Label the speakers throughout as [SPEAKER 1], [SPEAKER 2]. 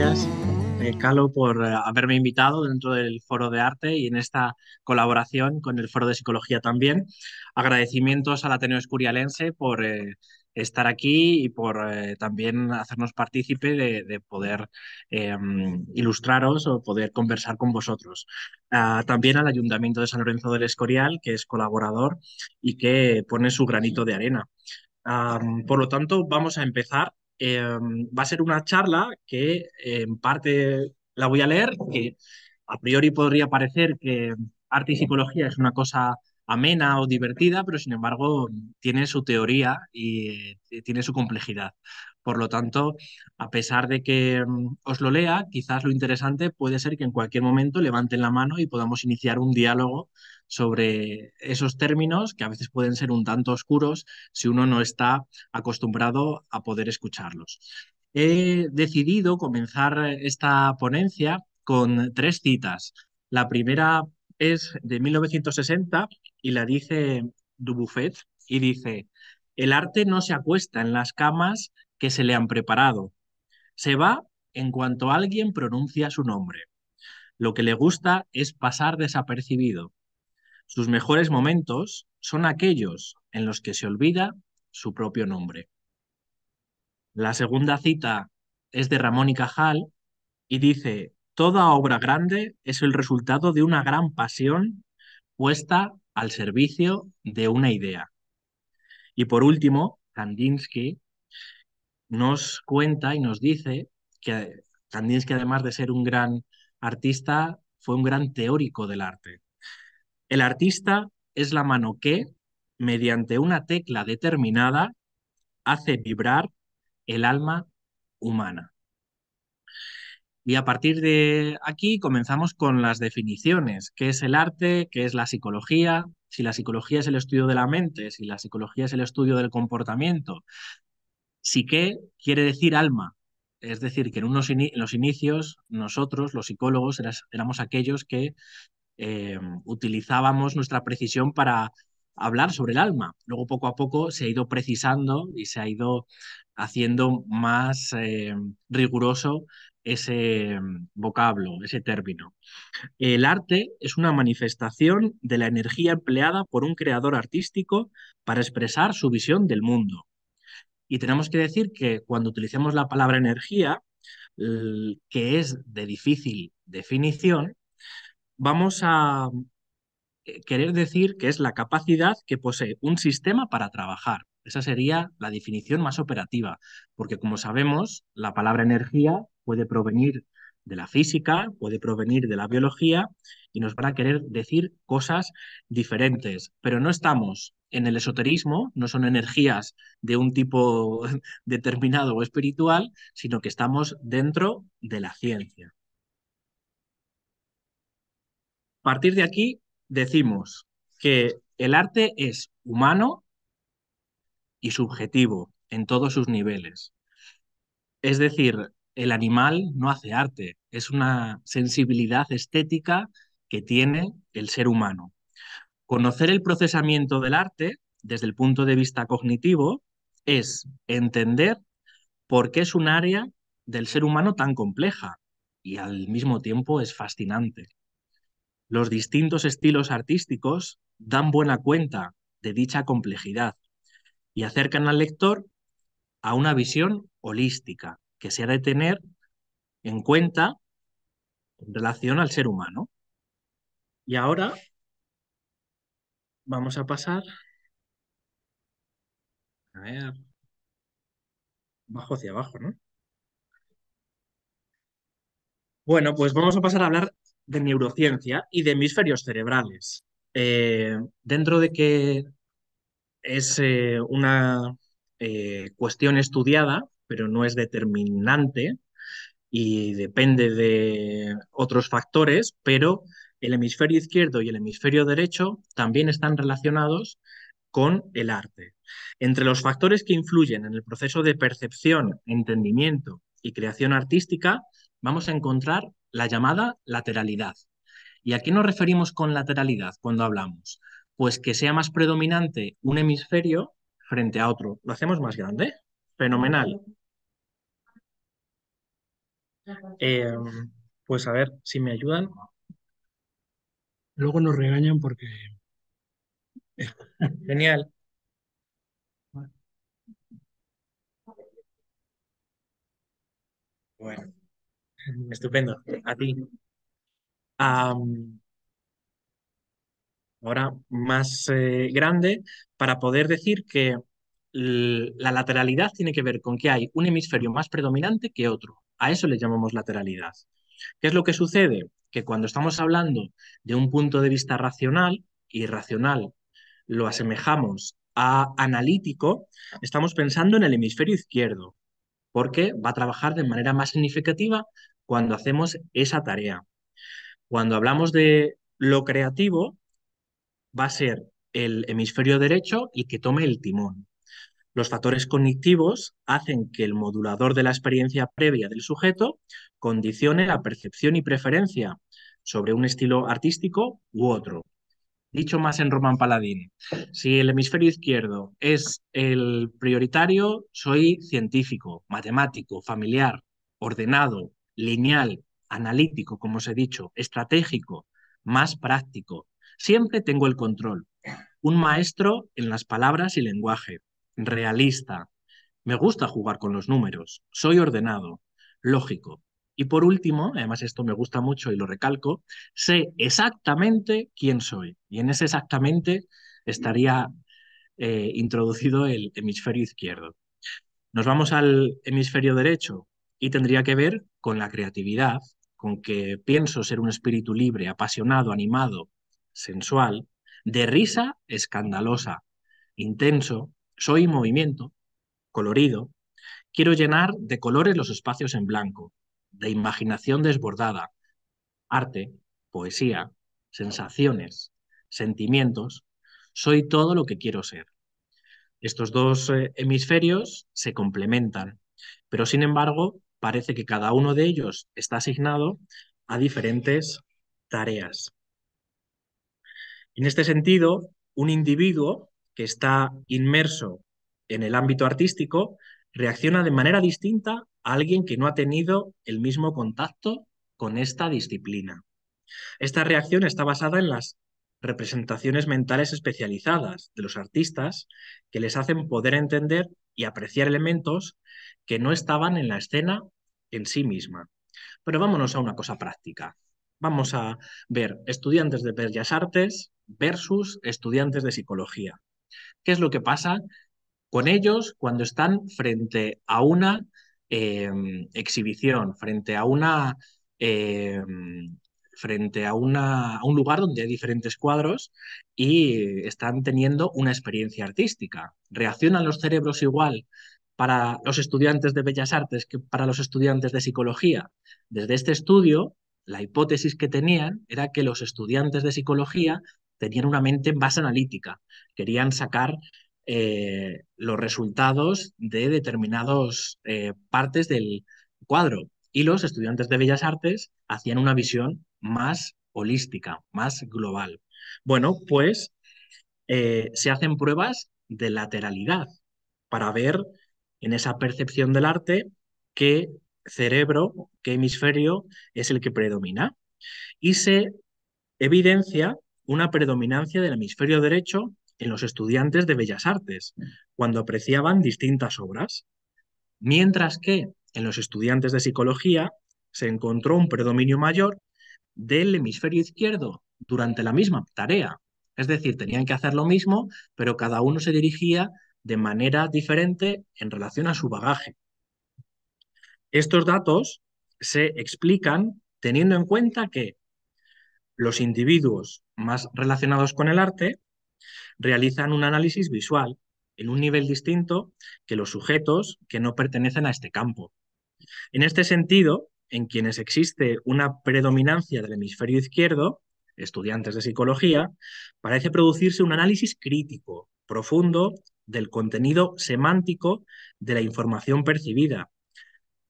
[SPEAKER 1] gracias, eh, Calo, por eh, haberme invitado dentro del Foro de Arte y en esta colaboración con el Foro de Psicología también. Agradecimientos al Ateneo Escurialense por eh, estar aquí y por también hacernos partícipe de, poder em, ilustraros o poder conversar con vosotros. Ah, también al Ayuntamiento de San Lorenzo del Escorial, que es colaborador y que pone su granito de arena. por lo tanto, vamos a empezar Em, va a ser una charla que en parte la voy a leer, que a priori podría parecer que arte y psicología es una cosa amena o divertida, pero sin embargo tiene su teoría y eh, tiene su complejidad. Por lo tanto, a pesar de que em, os lo lea, quizás lo interesante puede ser que en cualquier momento levanten la mano y podamos iniciar un diálogo sobre esos términos que a veces pueden ser un tanto oscuros si uno no está acostumbrado a poder escucharlos. He decidido comenzar esta ponencia con tres citas. La primera es de 1960 y la dice Dubuffet y dice, el arte no se acuesta en las camas que se le han preparado, se va en cuanto alguien pronuncia su nombre. Lo que le gusta es pasar desapercibido, sus mejores momentos son aquellos en los que se olvida su propio nombre. La segunda cita es de Ramón y Cajal y dice, Toda obra grande es el resultado de una gran pasión puesta al servicio de una idea. Y por último, Kandinsky nos cuenta y nos dice que Kandinsky, además de ser un gran artista, fue un gran teórico del arte. El artista es la mano que, mediante una tecla determinada, hace vibrar el alma humana. Y a partir de aquí comenzamos con las definiciones. ¿Qué es el arte? ¿Qué es la psicología? Si la psicología es el estudio de la mente, si la psicología es el estudio del comportamiento. qué quiere decir alma. Es decir, que en, los inicios nosotros, los psicólogos, éramos aquellos que eh, utilizábamos nuestra precisión para hablar sobre el alma. Luego poco a poco se ha ido precisando y se ha ido haciendo más eh, riguroso ese mm, vocablo, ese término. El arte es una manifestación de la energía empleada por un creador artístico para expresar su visión del mundo. Y tenemos que decir que cuando utilicemos la palabra energía, que es de difícil definición, vamos a eh, querer decir que es la capacidad que posee un sistema para trabajar. Esa sería la definición más operativa, porque como sabemos, la palabra energía puede provenir de la física, puede provenir de la biología y nos van a querer decir cosas diferentes, pero no estamos en el esoterismo, no son energías de un tipo determinado o espiritual, sino que estamos dentro de la ciencia. A partir de aquí decimos que el arte es humano y subjetivo en todos sus niveles. Es decir, el animal no hace arte, es una sensibilidad estética que tiene el ser humano. Conocer el procesamiento del arte desde el punto de vista cognitivo es entender por qué es un área del ser humano tan compleja y al mismo tiempo es fascinante. Los distintos estilos artísticos dan buena cuenta de dicha complejidad y acercan al lector a una visión holística que se ha de tener en cuenta en relación al ser humano. Y ahora vamos a pasar a ver bajo hacia abajo, ¿no? Bueno, pues vamos a pasar a hablar de neurociencia y de hemisferios cerebrales. Eh, dentro de que es eh, una eh, cuestión estudiada, pero no es determinante y depende de otros factores, pero el hemisferio izquierdo y el hemisferio derecho también están relacionados con el arte. Entre los factores que influyen en el proceso de percepción, entendimiento y creación artística vamos a encontrar la llamada lateralidad. ¿Y a qué nos referimos con lateralidad cuando hablamos? Pues que sea más predominante un hemisferio frente a otro. ¿Lo hacemos más grande? Fenomenal. Em, pues a ver si me ayudan. Luego nos regañan porque... Genial. Bueno. Estupendo, a ti. ahora más eh, grande, para poder decir que la lateralidad tiene que ver con que hay un hemisferio más predominante que otro. A eso le llamamos lateralidad. ¿Qué es lo que sucede? Que cuando estamos hablando de un punto de vista racional, y racional lo asemejamos a analítico, estamos pensando en el hemisferio izquierdo, porque va a trabajar de manera más significativa cuando hacemos esa tarea. Cuando hablamos de lo creativo, va a ser el hemisferio derecho y que tome el timón. Los factores cognitivos hacen que el modulador de la experiencia previa del sujeto condicione la percepción y preferencia sobre un estilo artístico u otro. Dicho más en Roman Paladín, si el hemisferio izquierdo es el prioritario, soy científico, matemático, familiar, ordenado, lineal, analítico, como os he dicho, estratégico, más práctico. Siempre tengo el control. Un maestro en las palabras y lenguaje, realista. Me gusta jugar con los números. Soy ordenado, lógico. Y por último, además esto me gusta mucho y lo recalco, sé exactamente quién soy. Y en ese exactamente estaría eh, introducido el hemisferio izquierdo. Nos vamos al hemisferio derecho, y tendría que ver con la creatividad, con que pienso ser un espíritu libre, apasionado, animado, sensual, de risa escandalosa, intenso, soy movimiento, colorido, quiero llenar de colores los espacios en blanco, de imaginación desbordada, arte, poesía, sensaciones, sentimientos, soy todo lo que quiero ser. Estos dos eh, hemisferios se complementan, pero sin embargo parece que cada uno de ellos está asignado a diferentes tareas. En este sentido, un individuo que está inmerso en el ámbito artístico reacciona de manera distinta a alguien que no ha tenido el mismo contacto con esta disciplina. Esta reacción está basada en las representaciones mentales especializadas de los artistas que les hacen poder entender y apreciar elementos que no estaban en la escena en sí misma. Pero vámonos a una cosa práctica. Vamos a ver estudiantes de Bellas Artes versus estudiantes de psicología. ¿Qué es lo que pasa con ellos cuando están frente a una em, exhibición, frente a una em, frente a, a, un lugar donde hay diferentes cuadros y están teniendo una experiencia artística. ¿Reaccionan los cerebros igual para los estudiantes de Bellas Artes que para los estudiantes de Psicología. Desde este estudio, la hipótesis que tenían era que los estudiantes de Psicología tenían una mente más analítica, querían sacar eh, los resultados de determinadas eh, partes del cuadro y los estudiantes de Bellas Artes hacían una visión más holística, más global. Bueno, pues eh, se hacen pruebas de lateralidad para ver en esa percepción del arte qué cerebro, qué hemisferio es el que predomina. Y se evidencia una predominancia del hemisferio derecho en los estudiantes de Bellas Artes, cuando apreciaban distintas obras, mientras que en los estudiantes de psicología se encontró un predominio mayor del hemisferio izquierdo durante la misma tarea. Es decir, tenían que hacer lo mismo, pero cada uno se dirigía de manera diferente en relación a su bagaje. Estos datos se explican teniendo en cuenta que los individuos más relacionados con el arte realizan un análisis visual en un nivel distinto que los sujetos que no pertenecen a este campo. En este sentido, en quienes existe una predominancia del hemisferio izquierdo, estudiantes de psicología, parece producirse un análisis crítico, profundo del contenido semántico de la información percibida,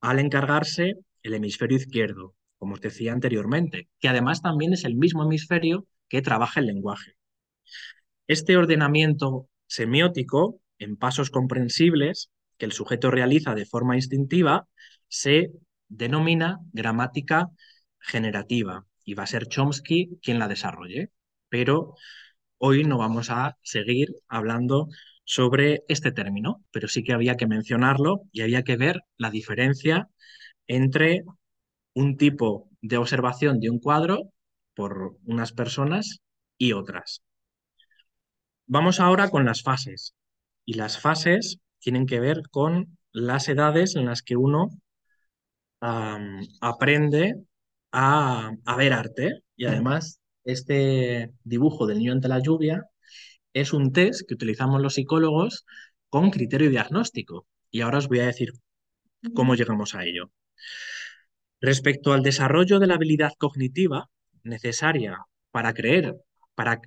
[SPEAKER 1] al encargarse el hemisferio izquierdo, como os decía anteriormente, que además también es el mismo hemisferio que trabaja el lenguaje. Este ordenamiento semiótico, en pasos comprensibles, que el sujeto realiza de forma instintiva, se denomina gramática generativa y va a ser Chomsky quien la desarrolle. Pero hoy no vamos a seguir hablando sobre este término, pero sí que había que mencionarlo y había que ver la diferencia entre un tipo de observación de un cuadro por unas personas y otras. Vamos ahora con las fases. Y las fases tienen que ver con las edades en las que uno aprende a ver arte. Y mm. además, este dibujo del niño ante la lluvia es un test que utilizamos los psicólogos con criterio diagnóstico. Y ahora os voy a decir cómo llegamos a ello. Respecto al desarrollo de la habilidad cognitiva necesaria para creer, para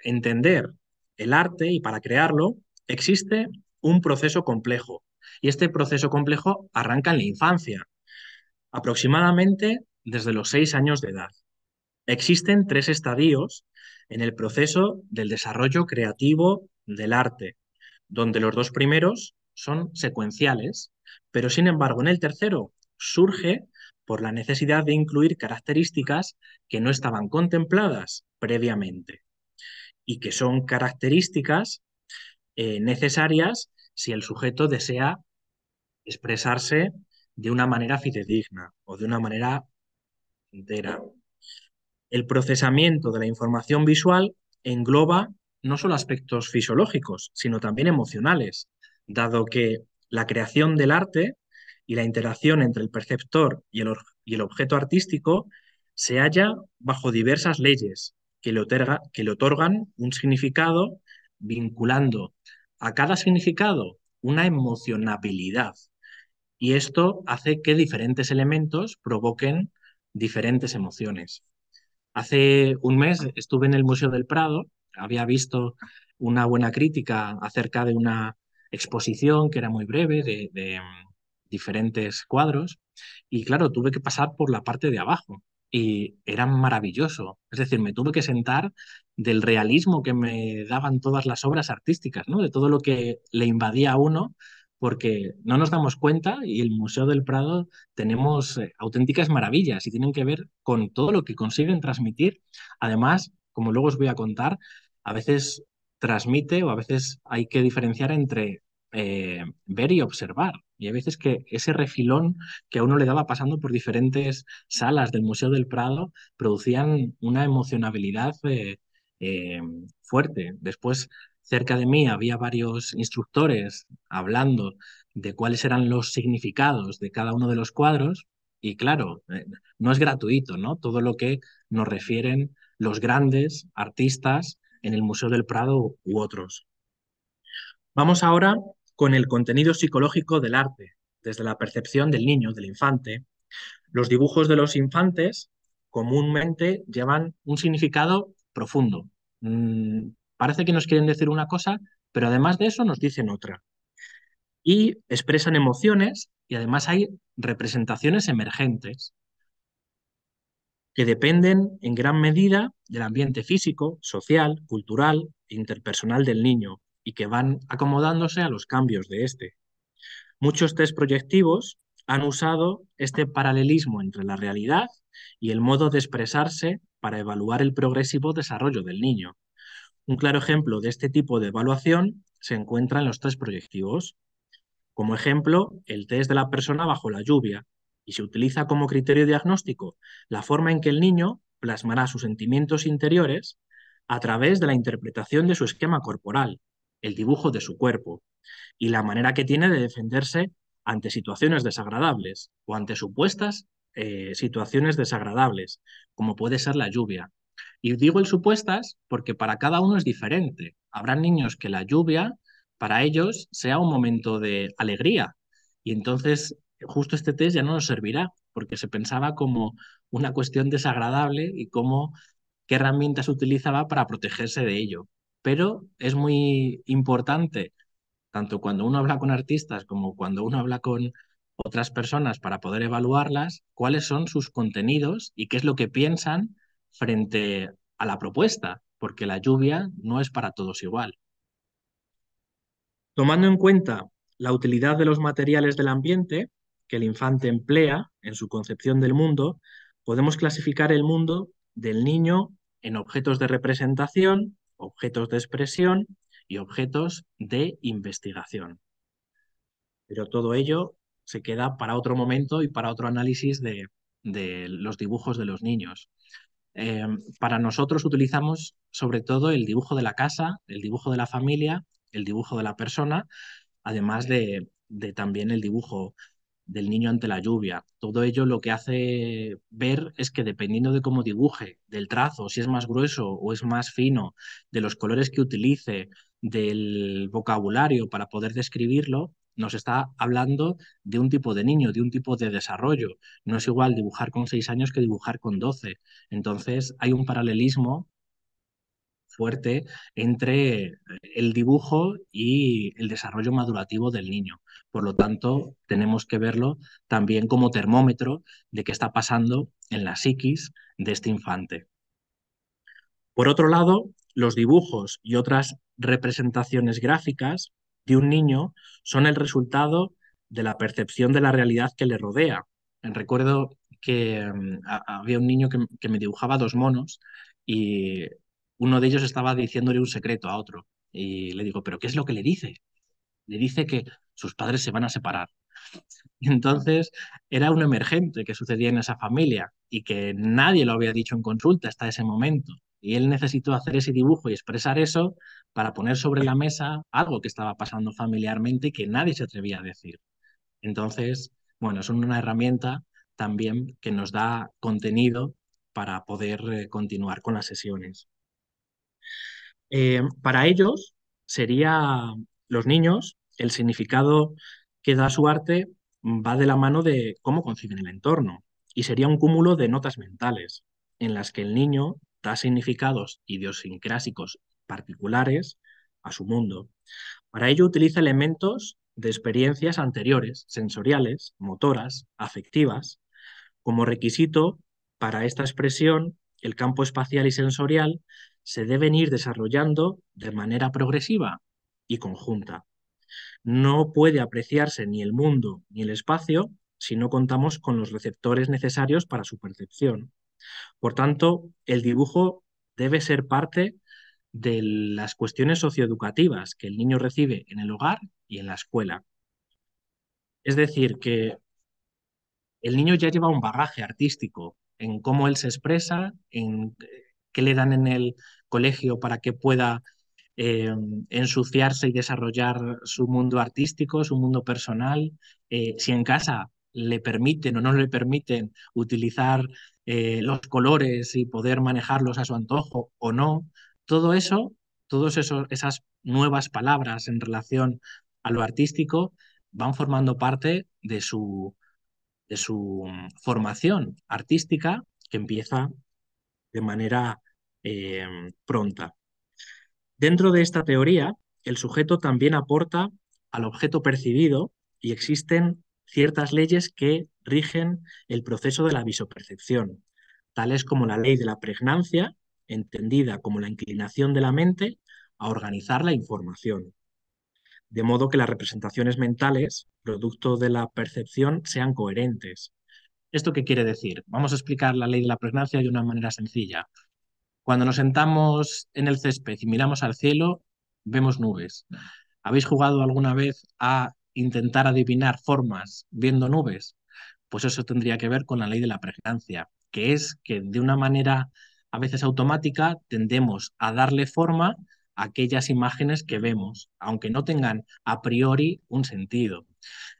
[SPEAKER 1] entender el arte y para crearlo, existe un proceso complejo. Y este proceso complejo arranca en la infancia, aproximadamente desde los seis años de edad. Existen tres estadios en el proceso del desarrollo creativo del arte, donde los dos primeros son secuenciales, pero sin embargo en el tercero surge por la necesidad de incluir características que no estaban contempladas previamente y que son características eh, necesarias si el sujeto desea expresarse de una manera fidedigna o de una manera entera. El procesamiento de la información visual engloba no solo aspectos fisiológicos, sino también emocionales, dado que la creación del arte y la interacción entre el perceptor y el, objeto artístico se halla bajo diversas leyes que le, que le otorgan un significado vinculando a cada significado una emocionabilidad. Y esto hace que diferentes elementos provoquen diferentes emociones. Hace un mes estuve en el Museo del Prado, había visto una buena crítica acerca de una exposición que era muy breve de, mm, diferentes cuadros y claro, tuve que pasar por la parte de abajo y era maravilloso. Es decir, me tuve que sentar del realismo que me daban todas las obras artísticas, ¿no? de todo lo que le invadía a uno porque no nos damos cuenta y el Museo del Prado tenemos eh, auténticas maravillas y tienen que ver con todo lo que consiguen transmitir. Además, como luego os voy a contar, a veces transmite o a veces hay que diferenciar entre eh, ver y observar. Y a veces que ese refilón que a uno le daba pasando por diferentes salas del Museo del Prado producían una emocionabilidad eh, fuerte. Después Cerca de mí había varios instructores hablando de cuáles eran los significados de cada uno de los cuadros y claro, eh, no es gratuito, ¿no? Todo lo que nos refieren los grandes artistas en el Museo del Prado u otros. Vamos ahora con el contenido psicológico del arte, desde la percepción del niño, del infante. Los dibujos de los infantes comúnmente llevan un significado profundo, mm, Parece que nos quieren decir una cosa, pero además de eso nos dicen otra. Y expresan emociones y además hay representaciones emergentes que dependen en gran medida del ambiente físico, social, cultural e interpersonal del niño y que van acomodándose a los cambios de este. Muchos test proyectivos han usado este paralelismo entre la realidad y el modo de expresarse para evaluar el progresivo desarrollo del niño. Un claro ejemplo de este tipo de evaluación se encuentra en los tres proyectivos. Como ejemplo, el test de la persona bajo la lluvia, y se utiliza como criterio diagnóstico la forma en que el niño plasmará sus sentimientos interiores a través de la interpretación de su esquema corporal, el dibujo de su cuerpo y la manera que tiene de defenderse ante situaciones desagradables o ante supuestas eh, situaciones desagradables, como puede ser la lluvia, y digo el supuestas porque para cada uno es diferente. Habrá niños que la lluvia para ellos sea un momento de alegría. Y entonces justo este test ya no nos servirá porque se pensaba como una cuestión desagradable y cómo qué herramientas utilizaba para protegerse de ello. Pero es muy importante, tanto cuando uno habla con artistas como cuando uno habla con otras personas para poder evaluarlas, cuáles son sus contenidos y qué es lo que piensan frente a la propuesta, porque la lluvia no es para todos igual. Tomando en cuenta la utilidad de los materiales del ambiente que el infante emplea en su concepción del mundo, podemos clasificar el mundo del niño en objetos de representación, objetos de expresión y objetos de investigación. Pero todo ello se queda para otro momento y para otro análisis de, los dibujos de los niños. Em, para nosotros utilizamos sobre todo el dibujo de la casa, el dibujo de la familia, el dibujo de la persona, además de también el dibujo del niño ante la lluvia. Todo ello lo que hace ver es que dependiendo de cómo dibuje, del trazo, si es más grueso o es más fino, de los colores que utilice, del vocabulario para poder describirlo, nos está hablando de un tipo de niño, de un tipo de desarrollo. No es igual dibujar con seis años que dibujar con doce. Entonces hay un paralelismo fuerte entre eh, el dibujo y el desarrollo madurativo del niño. Por lo tanto, tenemos que verlo también como termómetro de qué está pasando en la psiquis de este infante. Por otro lado, los dibujos y otras representaciones gráficas de un niño son el resultado de la percepción de la realidad que le rodea. Recuerdo que mm, había un niño que me dibujaba dos monos y uno de ellos estaba diciéndole un secreto a otro. Y le digo, ¿pero qué es lo que le dice? Le dice que sus padres se van a separar. Entonces, era un emergente que sucedía en esa familia y que nadie lo había dicho en consulta hasta ese momento. Y él necesitó hacer ese dibujo y expresar eso para poner sobre la mesa algo que estaba pasando familiarmente y que nadie se atrevía a decir. Entonces, bueno, es una herramienta también que nos da contenido para poder eh, continuar con las sesiones. Eh, para ellos sería los niños, el significado que da su arte va de la mano de cómo conciben el entorno y sería un cúmulo de notas mentales en las que el niño da significados idiosincrásicos particulares a su mundo. Para ello utiliza elementos de experiencias anteriores, sensoriales, motoras, afectivas. Como requisito para esta expresión, el campo espacial y sensorial se deben ir desarrollando de manera progresiva y conjunta. No puede apreciarse ni el mundo ni el espacio si no contamos con los receptores necesarios para su percepción. Por tanto, el dibujo debe ser parte de las cuestiones socioeducativas que el niño recibe en el hogar y en la escuela. Es decir, que el niño ya lleva un bagaje artístico en cómo él se expresa, en qué le dan en el colegio para que pueda em, ensuciarse y desarrollar su mundo artístico, su mundo personal, eh, si en casa le permiten o no le permiten utilizar eh, los colores y poder manejarlos a su antojo o no, todo eso, todas esas nuevas palabras en relación a lo artístico van formando parte de su, de su mm, formación artística que empieza de manera eh, pronta. Dentro de esta teoría, el sujeto también aporta al objeto percibido y existen ciertas leyes que rigen el proceso de la visopercepción, tales como la ley de la pregnancia, entendida como la inclinación de la mente a organizar la información, de modo que las representaciones mentales, producto de la percepción, sean coherentes. ¿Esto qué quiere decir? Vamos a explicar la ley de la pregnancia de una manera sencilla. Cuando nos sentamos en el césped y miramos al cielo, vemos nubes. ¿Habéis jugado alguna vez a intentar adivinar formas viendo nubes, pues eso tendría que ver con la ley de la pregnancia, que es que de una manera a veces automática tendemos a darle forma a aquellas imágenes que vemos, aunque no tengan a priori un sentido.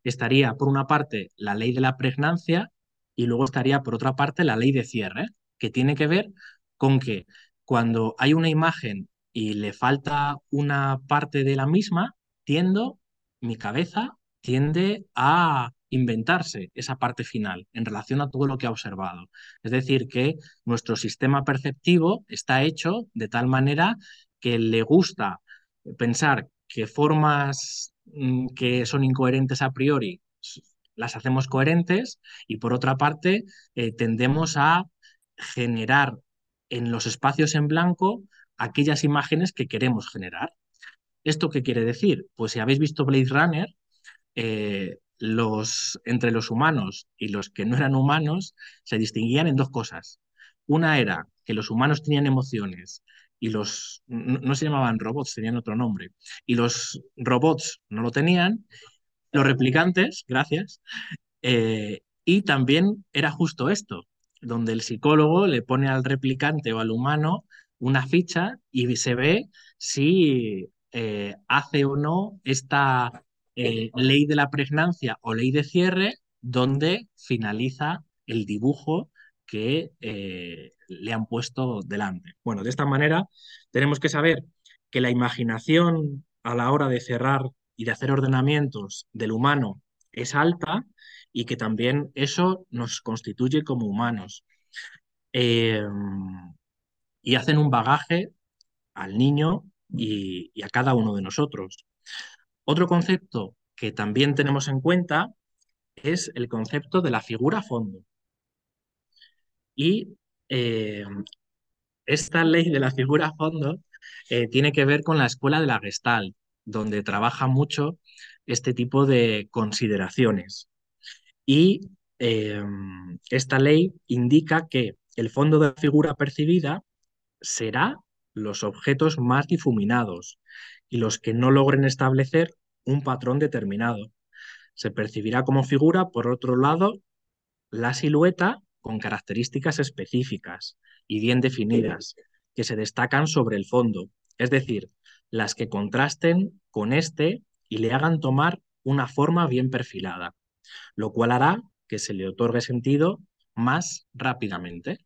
[SPEAKER 1] Estaría, por una parte, la ley de la pregnancia y luego estaría, por otra parte, la ley de cierre, que tiene que ver con que cuando hay una imagen y le falta una parte de la misma, tiendo mi cabeza tiende a inventarse esa parte final en relación a todo lo que ha observado. Es decir, que nuestro sistema perceptivo está hecho de tal manera que le gusta pensar que formas mm, que son incoherentes a priori las hacemos coherentes y por otra parte eh, tendemos a generar en los espacios en blanco aquellas imágenes que queremos generar. ¿Esto qué quiere decir? Pues si habéis visto Blade Runner, eh, los, entre los humanos y los que no eran humanos se distinguían en dos cosas. Una era que los humanos tenían emociones y los, no, se llamaban robots, tenían otro nombre, y los robots no lo tenían, los replicantes, gracias, eh, y también era justo esto, donde el psicólogo le pone al replicante o al humano una ficha y se ve si eh, hace o no esta eh, ley de la pregnancia o ley de cierre donde finaliza el dibujo que eh, le han puesto delante. Bueno, de esta manera tenemos que saber que la imaginación a la hora de cerrar y de hacer ordenamientos del humano es alta y que también eso nos constituye como humanos. y hacen un bagaje al niño y, a cada uno de nosotros. Otro concepto que también tenemos en cuenta es el concepto de la figura fondo. Y eh, esta ley de la figura fondo eh, tiene que ver con la escuela de la Gestalt, donde trabaja mucho este tipo de consideraciones. Y eh, esta ley indica que el fondo de figura percibida será los objetos más difuminados y los que no logren establecer un patrón determinado. Se percibirá como figura, por otro lado, la silueta con características específicas y bien definidas, que se destacan sobre el fondo, es decir, las que contrasten con este y le hagan tomar una forma bien perfilada, lo cual hará que se le otorgue sentido más rápidamente.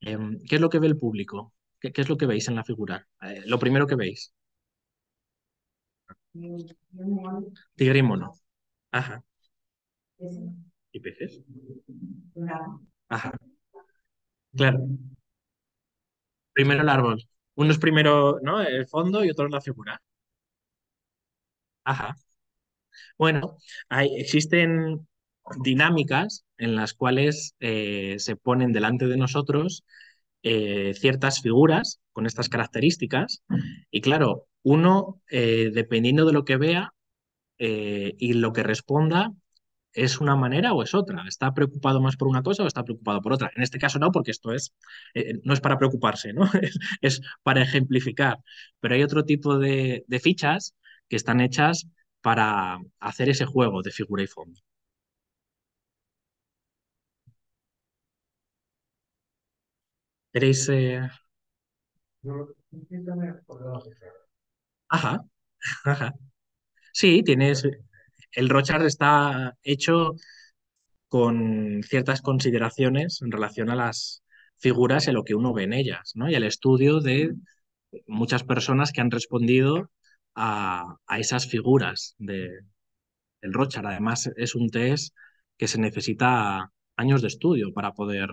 [SPEAKER 1] Em, ¿Qué es lo que ve el público? ¿Qué, es lo que veis en la figura? Eh, lo primero que veis. Tigre y mono. Ajá. ¿Y peces? Ajá. Claro. Primero el árbol. Uno es primero, ¿no? El fondo y otro la figura. Ajá. Bueno, hay, existen dinámicas en las cuales eh, se ponen delante de nosotros eh, ciertas figuras con estas características y claro, uno, eh, dependiendo de lo que vea eh, y lo que responda, es una manera o es otra. Está preocupado más por una cosa o está preocupado por otra. En este caso no, porque esto es, no es para preocuparse, ¿no? es, para ejemplificar. Pero hay otro tipo de, de, fichas que están hechas para hacer ese juego de figura y fondo. Ajá, ajá. Sí, tienes. El Rochard está hecho con ciertas consideraciones en relación a las figuras y lo que uno ve en ellas, ¿no? Y el estudio de muchas personas que han respondido a, esas figuras de, del Rochard. Además, es un test que se necesita años de estudio para poder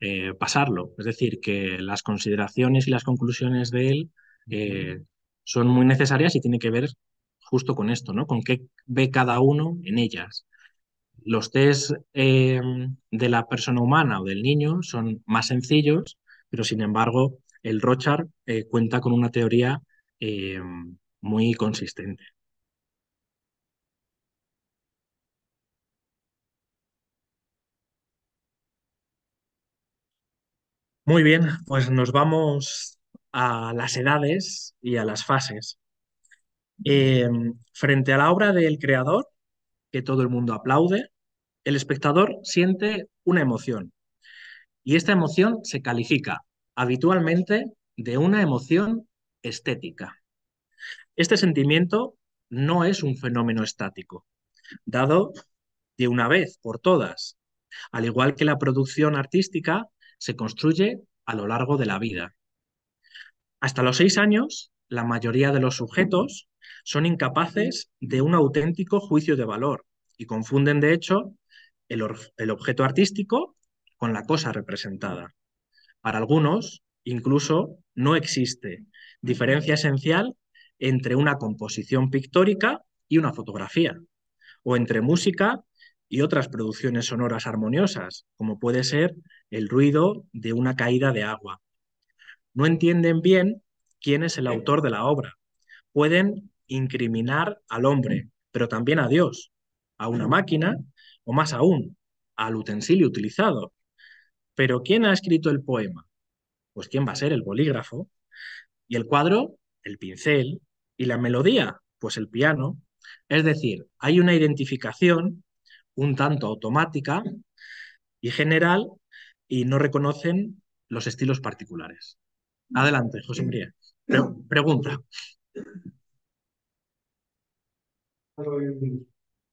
[SPEAKER 1] eh, pasarlo. Es decir, que las consideraciones y las conclusiones de él eh, son muy necesarias y tiene que ver justo con esto, ¿no? Con qué ve cada uno en ellas. Los test eh, de la persona humana o del niño son más sencillos, pero sin embargo el Rochard cuenta con una teoría muy consistente. Muy bien, pues nos vamos a las edades y a las fases. Em, frente a la obra del creador, que todo el mundo aplaude, el espectador siente una emoción. Y esta emoción se califica habitualmente de una emoción estética. Este sentimiento no es un fenómeno estático, dado de una vez por todas. Al igual que la producción artística, se construye a lo largo de la vida. Hasta los seis años, la mayoría de los sujetos son incapaces de un auténtico juicio de valor y confunden, de hecho, el, objeto artístico con la cosa representada. Para algunos, incluso, no existe diferencia esencial entre una composición pictórica y una fotografía, o entre música y otras producciones sonoras armoniosas, como puede ser el ruido de una caída de agua. No entienden bien quién es el autor de la obra. Pueden incriminar al hombre, pero también a Dios, a una máquina o más aún, al utensilio utilizado. Pero ¿quién ha escrito el poema? Pues ¿quién va a ser el bolígrafo? ¿Y el cuadro? El pincel. ¿Y la melodía? Pues el piano. Es decir, hay una identificación un tanto automática y general y no reconocen los estilos particulares. Adelante, José María. pregunta.
[SPEAKER 2] Pues,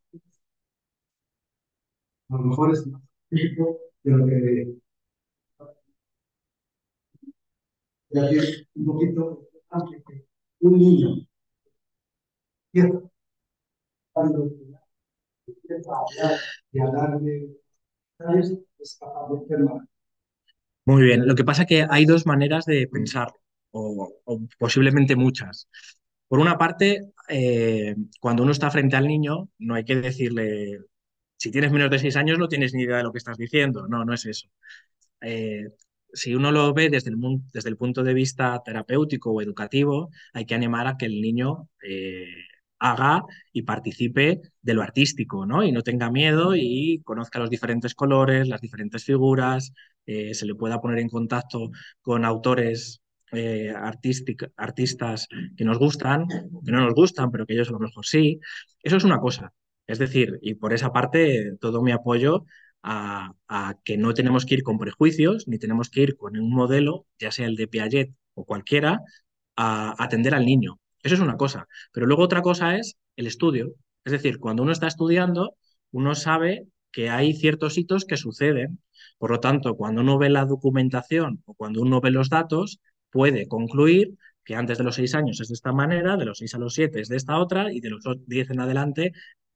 [SPEAKER 2] a lo mejor es más típico de lo que Y aquí es un poquito un niño hablar y es pues
[SPEAKER 1] Muy bien, lo que pasa es que hay dos maneras de pensar, o, posiblemente muchas. Por una parte, eh, cuando uno está frente al niño, no hay que decirle si tienes menos de seis años no tienes ni idea de lo que estás diciendo. No, no es eso. Eh, si uno lo ve desde el, punto de vista terapéutico o educativo, hay que animar a que el niño eh, haga y participe de lo artístico, ¿no? Y no tenga miedo y conozca los diferentes colores, las diferentes figuras, eh, se le pueda poner en contacto con autores artistas que nos gustan, que no nos gustan, pero que ellos a lo mejor sí. Eso es una cosa. Es decir, y por esa parte, todo mi apoyo a, que no tenemos que ir con prejuicios, ni tenemos que ir con un modelo, ya sea el de Piaget o cualquiera, a, a atender al niño. Eso es una cosa. Pero luego otra cosa es el estudio. Es decir, cuando uno está estudiando, uno sabe que hay ciertos hitos que suceden. Por lo tanto, cuando uno ve la documentación o cuando uno ve los datos, puede concluir que antes de los seis años es de esta manera, de los seis a los siete es de esta otra y de los diez en adelante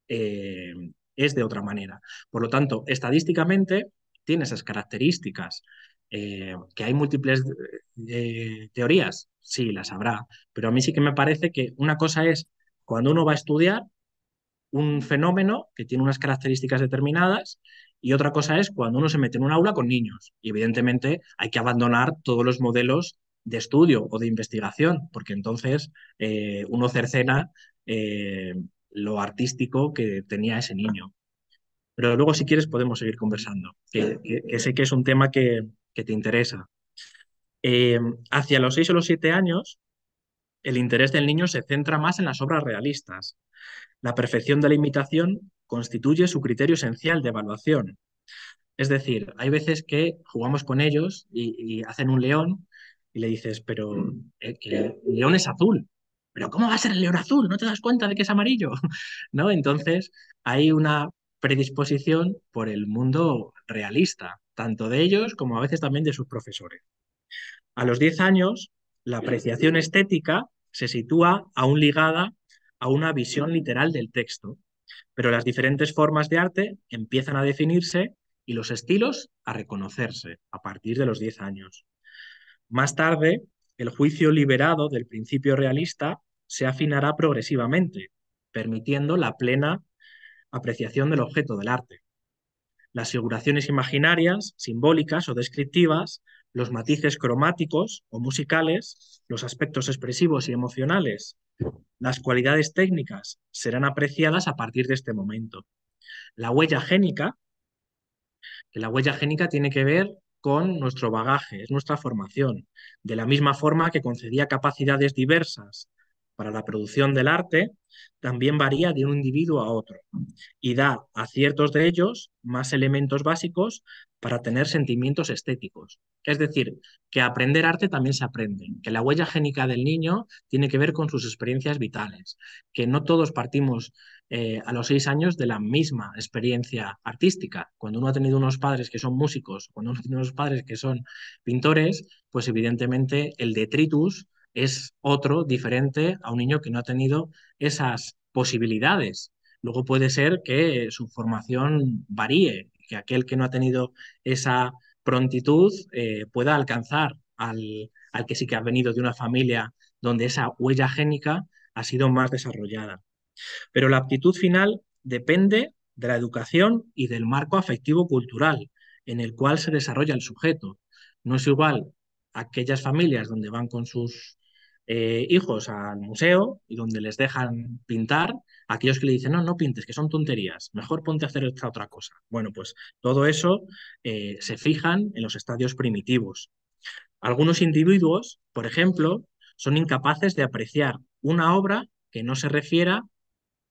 [SPEAKER 1] eh, es de otra manera. Por lo tanto, estadísticamente tiene esas características. Eh, que hay múltiples eh, teorías, sí, las habrá, pero a mí sí que me parece que una cosa es cuando uno va a estudiar un fenómeno que tiene unas características determinadas y otra cosa es cuando uno se mete en un aula con niños. Y evidentemente hay que abandonar todos los modelos de estudio o de investigación, porque entonces uno cercena lo artístico que tenía ese niño. Pero luego, si quieres, podemos seguir conversando, que, sé que es un tema que, te interesa. Eh, hacia los seis o los siete años, el interés del niño se centra más en las obras realistas. La perfección de la imitación constituye su criterio esencial de evaluación. Es decir, hay veces que jugamos con ellos y, hacen un león y le dices, pero mm. eh, el león es azul pero ¿cómo va a ser el león azul? ¿No te das cuenta de que es amarillo? ¿No? Entonces, hay una predisposición por el mundo realista, tanto de ellos como a veces también de sus profesores. A los 10 años, la apreciación estética se sitúa aún ligada a una visión literal del texto, pero las diferentes formas de arte empiezan a definirse y los estilos a reconocerse a partir de los 10 años. Más tarde, el juicio liberado del principio realista se afinará progresivamente, permitiendo la plena apreciación del objeto del arte. Las figuraciones imaginarias, simbólicas o descriptivas, los matices cromáticos o musicales, los aspectos expresivos y emocionales, las cualidades técnicas serán apreciadas a partir de este momento. La huella génica, que la huella génica tiene que ver con nuestro bagaje, es nuestra formación, de la misma forma que concedía capacidades diversas para la producción del arte también varía de un individuo a otro y da a ciertos de ellos más elementos básicos para tener sentimientos estéticos. Es decir, que aprender arte también se aprende, que la huella génica del niño tiene que ver con sus experiencias vitales, que no todos partimos eh, a los seis años de la misma experiencia artística. Cuando uno ha tenido unos padres que son músicos, cuando uno tenido unos padres que son pintores, pues evidentemente el detritus es otro, diferente a un niño que no ha tenido esas posibilidades. Luego puede ser que su formación varíe, que aquel que no ha tenido esa prontitud eh, pueda alcanzar al, al que sí que ha venido de una familia donde esa huella génica ha sido más desarrollada. Pero la aptitud final depende de la educación y del marco afectivo-cultural en el cual se desarrolla el sujeto. No es igual aquellas familias donde van con sus eh, hijos al museo y donde les dejan pintar, aquellos que le dicen, no, no pintes, que son tonterías, mejor ponte a hacer esta otra cosa. Bueno, pues todo eso eh, se fijan en los estadios primitivos. Algunos individuos, por ejemplo, son incapaces de apreciar una obra que no se refiera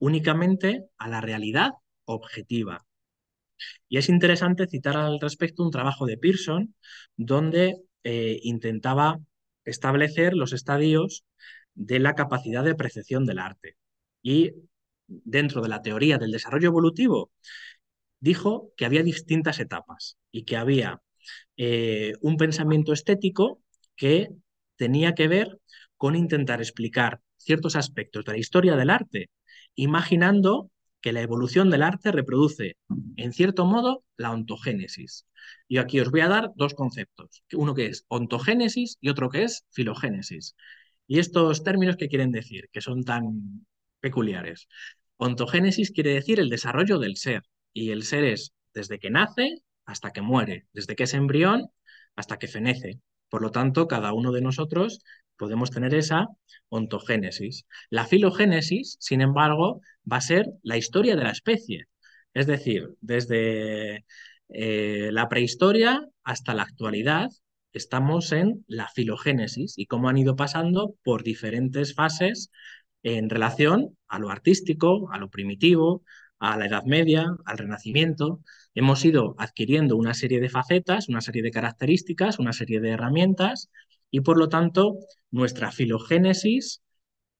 [SPEAKER 1] únicamente a la realidad objetiva. Y es interesante citar al respecto un trabajo de Pearson donde eh, intentaba establecer los estadios de la capacidad de percepción del arte. Y dentro de la teoría del desarrollo evolutivo, dijo que había distintas etapas y que había eh, un pensamiento estético que tenía que ver con intentar explicar ciertos aspectos de la historia del arte, imaginando que la evolución del arte reproduce, en cierto modo, la ontogénesis. Y aquí os voy a dar dos conceptos, uno que es ontogénesis y otro que es filogénesis. ¿Y estos términos qué quieren decir? Que son tan peculiares. Ontogénesis quiere decir el desarrollo del ser, y el ser es desde que nace hasta que muere, desde que es embrión hasta que fenece. Por lo tanto, cada uno de nosotros podemos tener esa ontogénesis. La filogénesis, sin embargo, va a ser la historia de la especie, es decir, desde eh, la prehistoria hasta la actualidad. Estamos en la filogénesis y cómo han ido pasando por diferentes fases en relación a lo artístico, a lo primitivo, a la Edad Media, al Renacimiento. Hemos ido adquiriendo una serie de facetas, una serie de características, una serie de herramientas y por lo tanto, nuestra filogénesis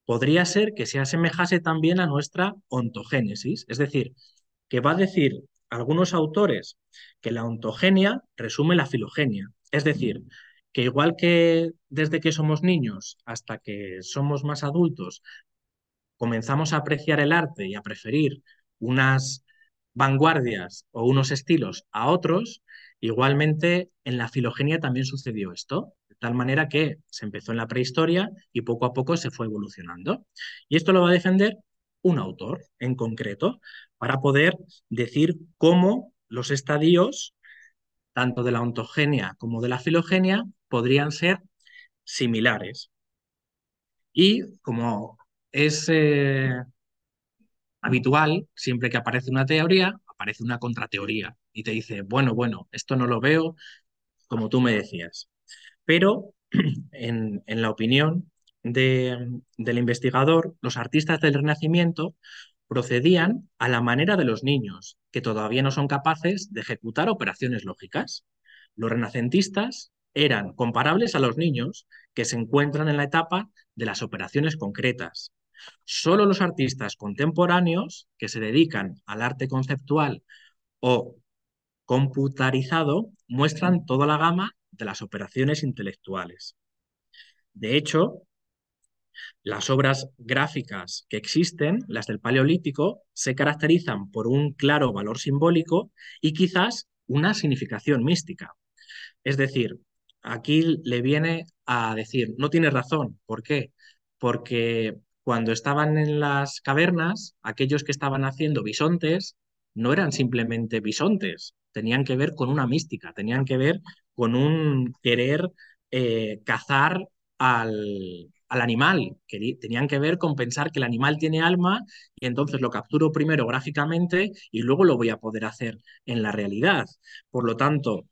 [SPEAKER 1] podría ser que se asemejase también a nuestra ontogénesis. Es decir, que va a decir algunos autores que la ontogenia resume la filogenia. Es decir, que igual que desde que somos niños hasta que somos más adultos, comenzamos a apreciar el arte y a preferir unas vanguardias o unos estilos a otros, igualmente en la filogenia también sucedió esto tal manera que se empezó en la prehistoria y poco a poco se fue evolucionando. Y esto lo va a defender un autor en concreto para poder decir cómo los estadios, tanto de la ontogenia como de la filogenia, podrían ser similares. Y como es eh, habitual, siempre que aparece una teoría, aparece una contrateoría y te dice, bueno, bueno, esto no lo veo, como tú me decías pero en, la opinión del investigador, los artistas del Renacimiento procedían a la manera de los niños, que todavía no son capaces de ejecutar operaciones lógicas. Los renacentistas eran comparables a los niños que se encuentran en la etapa de las operaciones concretas. Solo los artistas contemporáneos que se dedican al arte conceptual o computarizado muestran toda la gama de las operaciones intelectuales. De hecho, las obras gráficas que existen, las del Paleolítico, se caracterizan por un claro valor simbólico y quizás una significación mística. Es decir, aquí le viene a decir, no tiene razón, ¿por qué? Porque cuando estaban en las cavernas, aquellos que estaban haciendo bisontes no eran simplemente bisontes, tenían que ver con una mística, tenían que ver con un querer eh, cazar al, animal, tenían que ver con pensar que el animal tiene alma y entonces lo capturo primero gráficamente y luego lo voy a poder hacer en la realidad. Por lo tanto,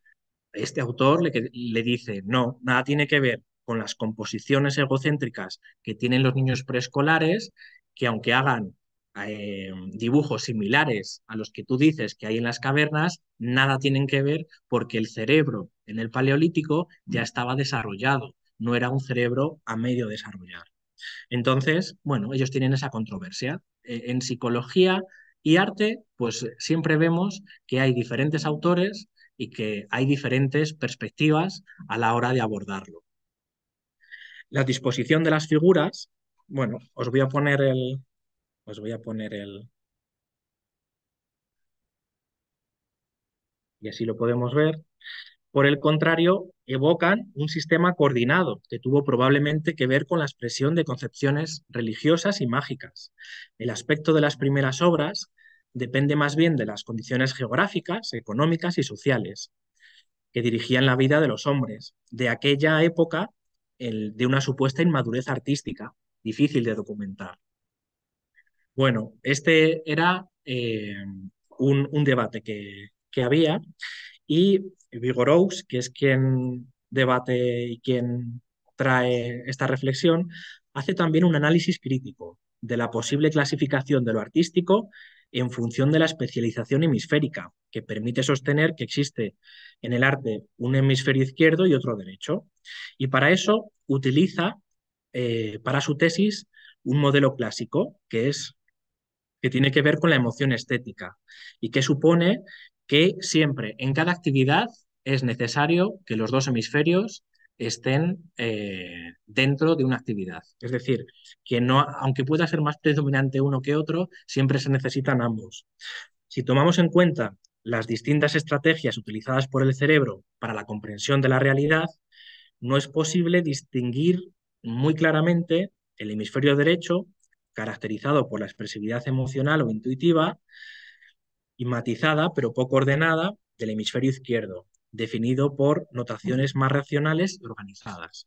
[SPEAKER 1] este autor le, le dice, no, nada tiene que ver con las composiciones egocéntricas que tienen los niños preescolares, que aunque hagan eh, dibujos similares a los que tú dices que hay en las cavernas, nada tienen que ver porque el cerebro en el Paleolítico ya mm. estaba desarrollado, no era un cerebro a medio desarrollar. Entonces, bueno, ellos tienen esa controversia. Eh, en psicología y arte, pues eh, siempre vemos que hay diferentes autores y que hay diferentes perspectivas a la hora de abordarlo. La disposición de las figuras, bueno, os voy a poner el, os pues voy a poner el... Y así lo podemos ver. Por el contrario, evocan un sistema coordinado que tuvo probablemente que ver con la expresión de concepciones religiosas y mágicas. El aspecto de las primeras obras depende más bien de las condiciones geográficas, económicas y sociales que dirigían la vida de los hombres, de aquella época el, de una supuesta inmadurez artística, difícil de documentar. Bueno, este era eh, un, debate que, había y Vigorous, que es quien debate y quien trae esta reflexión, hace también un análisis crítico de la posible clasificación de lo artístico en función de la especialización hemisférica, que permite sostener que existe en el arte un hemisferio izquierdo y otro derecho. Y para eso utiliza eh, para su tesis un modelo clásico, que es que tiene que ver con la emoción estética y que supone que siempre en cada actividad es necesario que los dos hemisferios estén eh, dentro de una actividad. Es decir, que no, aunque pueda ser más predominante uno que otro, siempre se necesitan ambos. Si tomamos en cuenta las distintas estrategias utilizadas por el cerebro para la comprensión de la realidad, no es posible distinguir muy claramente el hemisferio derecho caracterizado por la expresividad emocional o intuitiva y matizada, pero poco ordenada, del hemisferio izquierdo, definido por notaciones más racionales y organizadas.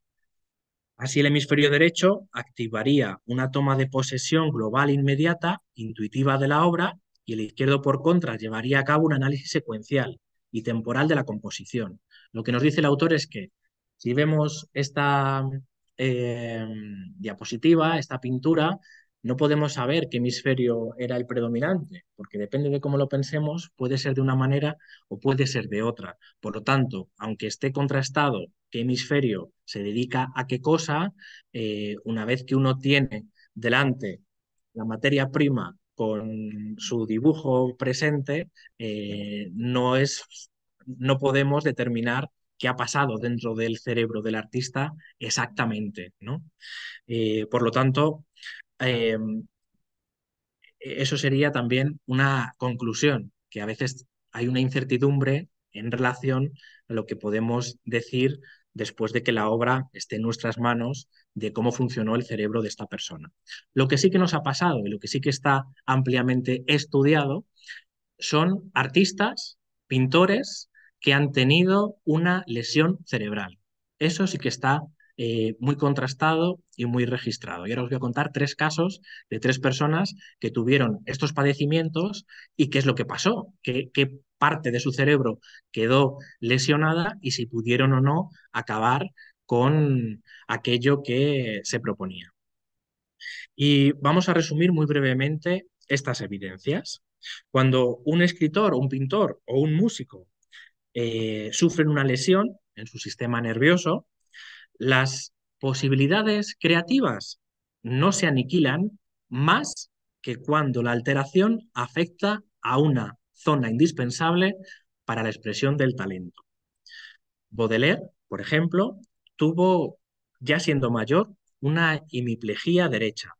[SPEAKER 1] Así el hemisferio derecho activaría una toma de posesión global inmediata, intuitiva de la obra, y el izquierdo, por contra, llevaría a cabo un análisis secuencial y temporal de la composición. Lo que nos dice el autor es que si vemos esta eh, diapositiva, esta pintura, no podemos saber qué hemisferio era el predominante, porque depende de cómo lo pensemos, puede ser de una manera o puede ser de otra. Por lo tanto, aunque esté contrastado qué hemisferio se dedica a qué cosa, eh, una vez que uno tiene delante la materia prima con su dibujo presente, eh, no, es, no podemos determinar qué ha pasado dentro del cerebro del artista exactamente. ¿no? Eh, por lo tanto, Em, e-, eso sería también una conclusión, que a veces hay una incertidumbre en relación a lo que podemos decir después de que la obra esté en nuestras manos de cómo funcionó el cerebro de esta persona. Lo que sí que nos ha pasado y lo que sí que está ampliamente estudiado son artistas, pintores que han tenido una lesión cerebral. Eso sí que está eh, muy contrastado y muy registrado. Y ahora os voy a contar tres casos de tres personas que tuvieron estos padecimientos y qué es lo que pasó, qué, parte de su cerebro quedó lesionada y si pudieron o no acabar con aquello que se proponía. Y vamos a resumir muy brevemente estas evidencias. Cuando un escritor, un pintor o un músico eh, sufren una lesión en su sistema nervioso, las posibilidades creativas no se aniquilan más que cuando la alteración afecta a una zona indispensable para la expresión del talento. Baudelaire, por ejemplo, tuvo, ya siendo mayor, una hemiplegía derecha,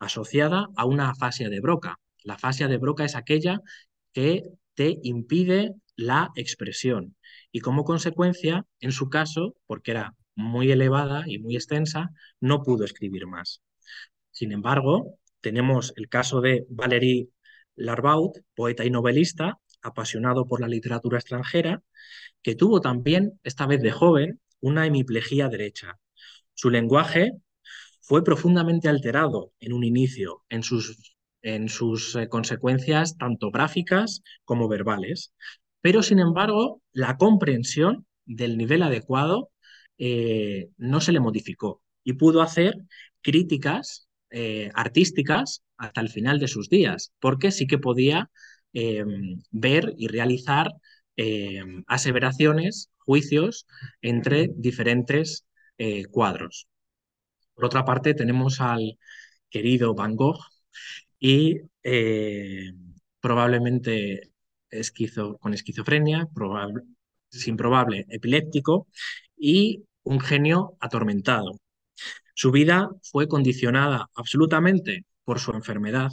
[SPEAKER 1] asociada a una fascia de Broca. La fasia de Broca es aquella que te impide la expresión y como consecuencia, en su caso, porque era muy elevada y muy extensa, no pudo escribir más. Sin embargo, tenemos el caso de Valéry Larbaud, poeta y novelista, apasionado por la literatura extranjera, que tuvo también, esta vez de joven, una hemiplejía derecha. Su lenguaje fue profundamente alterado en un inicio, en sus, en sus eh, consecuencias tanto gráficas como verbales, pero sin embargo la comprensión del nivel adecuado eh, no se le modificó y pudo hacer críticas eh, artísticas hasta el final de sus días, porque sí que podía eh, ver y realizar aseveraciones, juicios entre diferentes cuadros. Por otra parte, tenemos al querido Van Gogh y probablemente esquizo, con esquizofrenia, sin probable, epiléptico, y un genio atormentado. Su vida fue condicionada absolutamente por su enfermedad.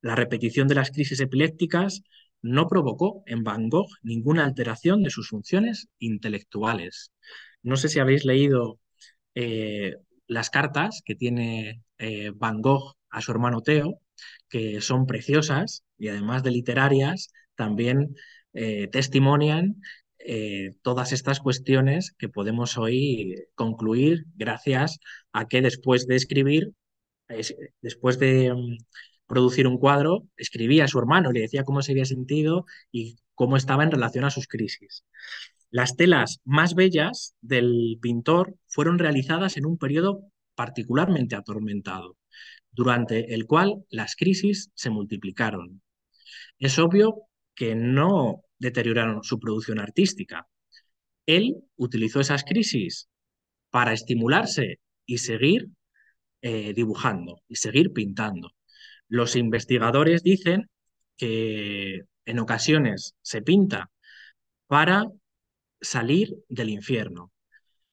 [SPEAKER 1] La repetición de las crisis epilépticas no provocó en Van Gogh ninguna alteración de sus funciones intelectuales. No sé si habéis leído eh, las cartas que tiene eh, Van Gogh a su hermano Theo, que son preciosas y además de literarias, también eh, testimonian eh, todas estas cuestiones que podemos hoy concluir gracias a que después de escribir, después de mm, producir un cuadro, escribía a su hermano le decía cómo se había sentido y cómo estaba en relación a sus crisis. Las telas más bellas del pintor fueron realizadas en un periodo particularmente atormentado, durante el cual las crisis se multiplicaron. Es obvio que no deterioraron su producción artística. Él utilizó esas crisis para estimularse y seguir eh, dibujando y seguir pintando. Los investigadores dicen que en ocasiones se pinta para salir del infierno.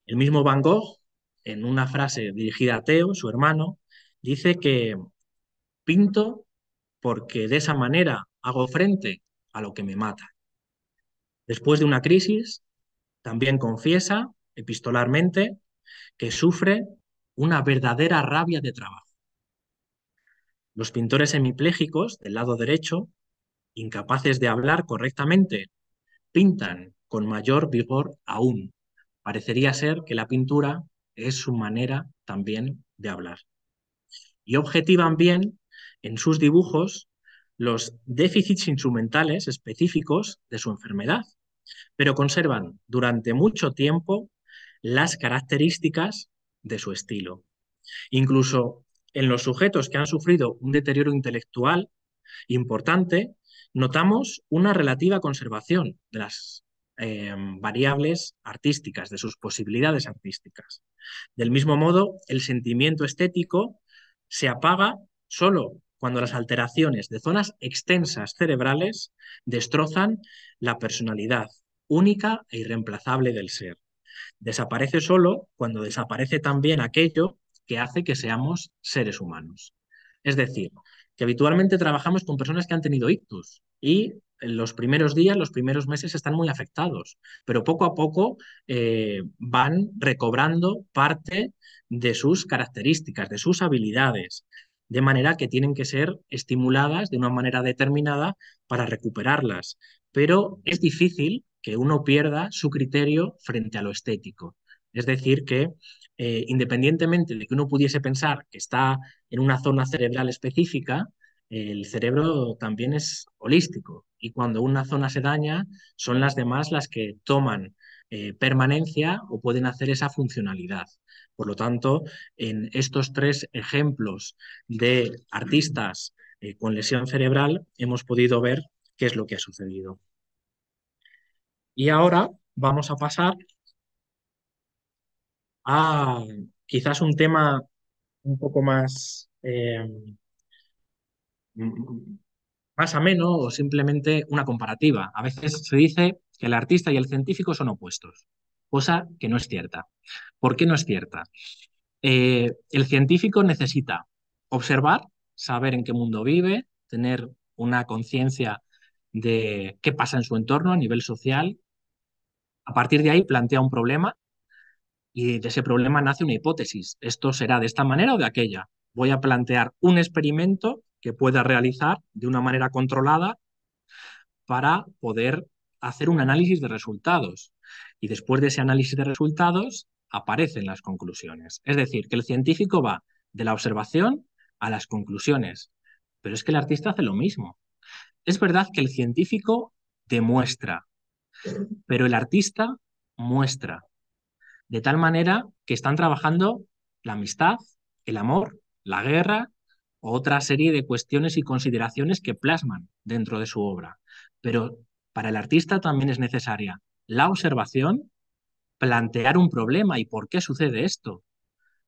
[SPEAKER 1] El mismo Van Gogh, en una frase dirigida a Teo, su hermano, dice que pinto porque de esa manera hago frente a lo que me mata. Después de una crisis, también confiesa epistolarmente que sufre una verdadera rabia de trabajo. Los pintores hemipléjicos del lado derecho, incapaces de hablar correctamente, pintan con mayor vigor aún. Parecería ser que la pintura es su manera también de hablar. Y objetivan bien en sus dibujos los déficits instrumentales específicos de su enfermedad, pero conservan durante mucho tiempo las características de su estilo. Incluso en los sujetos que han sufrido un deterioro intelectual importante, notamos una relativa conservación de las eh, variables artísticas, de sus posibilidades artísticas. Del mismo modo, el sentimiento estético se apaga solo cuando las alteraciones de zonas extensas cerebrales destrozan la personalidad única e irreemplazable del ser. Desaparece solo cuando desaparece también aquello que hace que seamos seres humanos. Es decir, que habitualmente trabajamos con personas que han tenido ictus y en los primeros días, los primeros meses están muy afectados, pero poco a poco eh, van recobrando parte de sus características, de sus habilidades, de manera que tienen que ser estimuladas de una manera determinada para recuperarlas. Pero es difícil que uno pierda su criterio frente a lo estético. Es decir, que eh, independientemente de que uno pudiese pensar que está en una zona cerebral específica, el cerebro también es holístico y cuando una zona se daña, son las demás las que toman eh, permanencia o pueden hacer esa funcionalidad. Por lo tanto, en estos tres ejemplos de artistas eh, con lesión cerebral hemos podido ver qué es lo que ha sucedido. Y ahora vamos a pasar a quizás un tema un poco más, eh, más ameno o simplemente una comparativa. A veces se dice que el artista y el científico son opuestos cosa que no es cierta. ¿Por qué no es cierta? Eh, el científico necesita observar, saber en qué mundo vive, tener una conciencia de qué pasa en su entorno a nivel social. A partir de ahí plantea un problema y de ese problema nace una hipótesis. Esto será de esta manera o de aquella. Voy a plantear un experimento que pueda realizar de una manera controlada para poder hacer un análisis de resultados y después de ese análisis de resultados aparecen las conclusiones. Es decir, que el científico va de la observación a las conclusiones, pero es que el artista hace lo mismo. Es verdad que el científico demuestra, pero el artista muestra, de tal manera que están trabajando la amistad, el amor, la guerra, otra serie de cuestiones y consideraciones que plasman dentro de su obra. Pero para el artista también es necesaria la observación, plantear un problema y por qué sucede esto,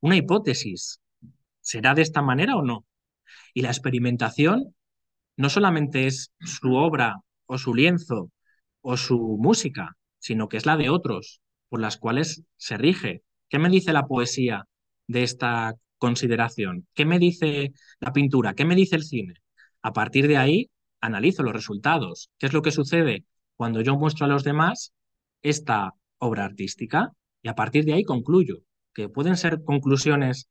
[SPEAKER 1] una hipótesis, ¿será de esta manera o no? Y la experimentación no solamente es su obra o su lienzo o su música, sino que es la de otros por las cuales se rige. ¿Qué me dice la poesía de esta consideración? ¿Qué me dice la pintura? ¿Qué me dice el cine? A partir de ahí, analizo los resultados. ¿Qué es lo que sucede cuando yo muestro a los demás esta obra artística y a partir de ahí concluyo, que pueden ser conclusiones,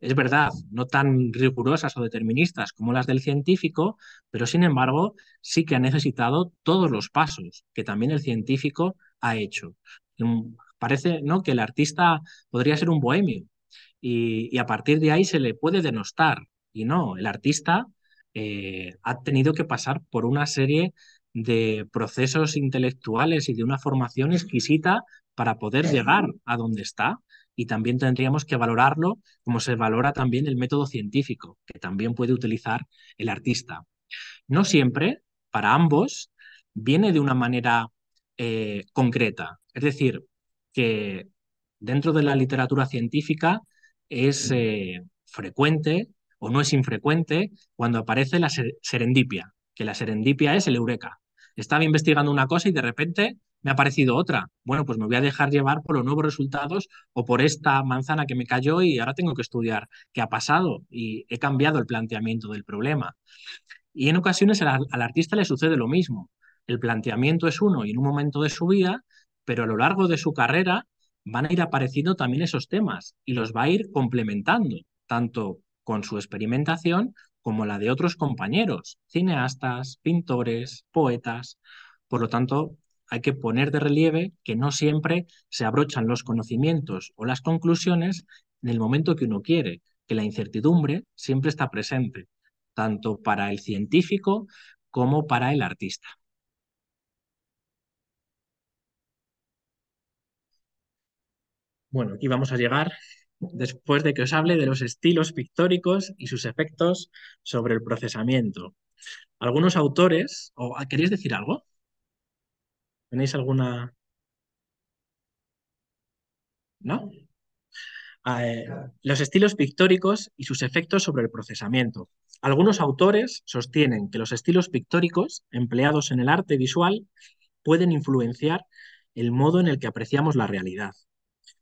[SPEAKER 1] es verdad, no tan rigurosas o deterministas como las del científico, pero sin embargo sí que ha necesitado todos los pasos que también el científico ha hecho. Mm, parece ¿no? que el artista podría ser un bohemio y, a partir de ahí se le puede denostar. Y no, el artista eh, ha tenido que pasar por una serie de procesos intelectuales y de una formación exquisita para poder llegar a donde está. Y también tendríamos que valorarlo como se valora también el método científico, que también puede utilizar el artista. No siempre, para ambos, viene de una manera eh, concreta. Es decir, que dentro de la literatura científica es eh, frecuente o no es infrecuente cuando aparece la serendipia, que la serendipia es el eureka. Estaba investigando una cosa y de repente me ha parecido otra. Bueno, pues me voy a dejar llevar por los nuevos resultados o por esta manzana que me cayó y ahora tengo que estudiar qué ha pasado y he cambiado el planteamiento del problema. Y en ocasiones al, al artista le sucede lo mismo. El planteamiento es uno y en un momento de su vida, pero a lo largo de su carrera van a ir apareciendo también esos temas y los va a ir complementando, tanto con su experimentación como la de otros compañeros, cineastas, pintores, poetas. Por lo tanto, hay que poner de relieve que no siempre se abrochan los conocimientos o las conclusiones en el momento que uno quiere, que la incertidumbre siempre está presente, tanto para el científico como para el artista. Bueno, aquí vamos a llegar después de que os hable de los estilos pictóricos y sus efectos sobre el procesamiento. Algunos autores, o ah, ¿queréis decir algo? ¿Tenéis alguna? ¿No? Ah, eh, los estilos pictóricos y sus efectos sobre el procesamiento. Algunos autores sostienen que los estilos pictóricos empleados en el arte visual pueden influenciar el modo en el que apreciamos la realidad.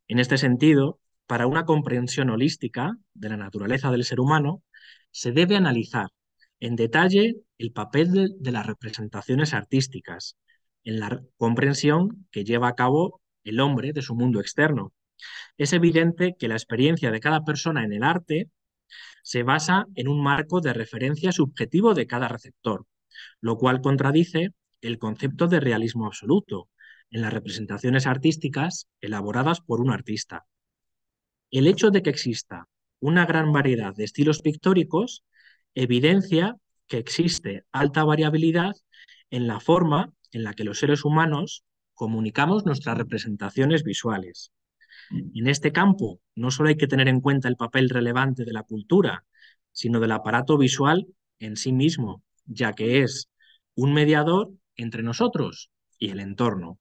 [SPEAKER 1] En este sentido, para una comprensión holística de la naturaleza del ser humano, se debe analizar en detalle el papel de, las representaciones artísticas en la comprensión que lleva a cabo el hombre de su mundo externo. Es evidente que la experiencia de cada persona en el arte se basa en un marco de referencia subjetivo de cada receptor, lo cual contradice el concepto de realismo absoluto en las representaciones artísticas elaboradas por un artista. El hecho de que exista una gran variedad de estilos pictóricos evidencia que existe alta variabilidad en la forma en la que los seres humanos comunicamos nuestras representaciones visuales. Mm. En este campo no solo hay que tener en cuenta el papel relevante de la cultura, sino del aparato visual en sí mismo, ya que es un mediador entre nosotros y el entorno.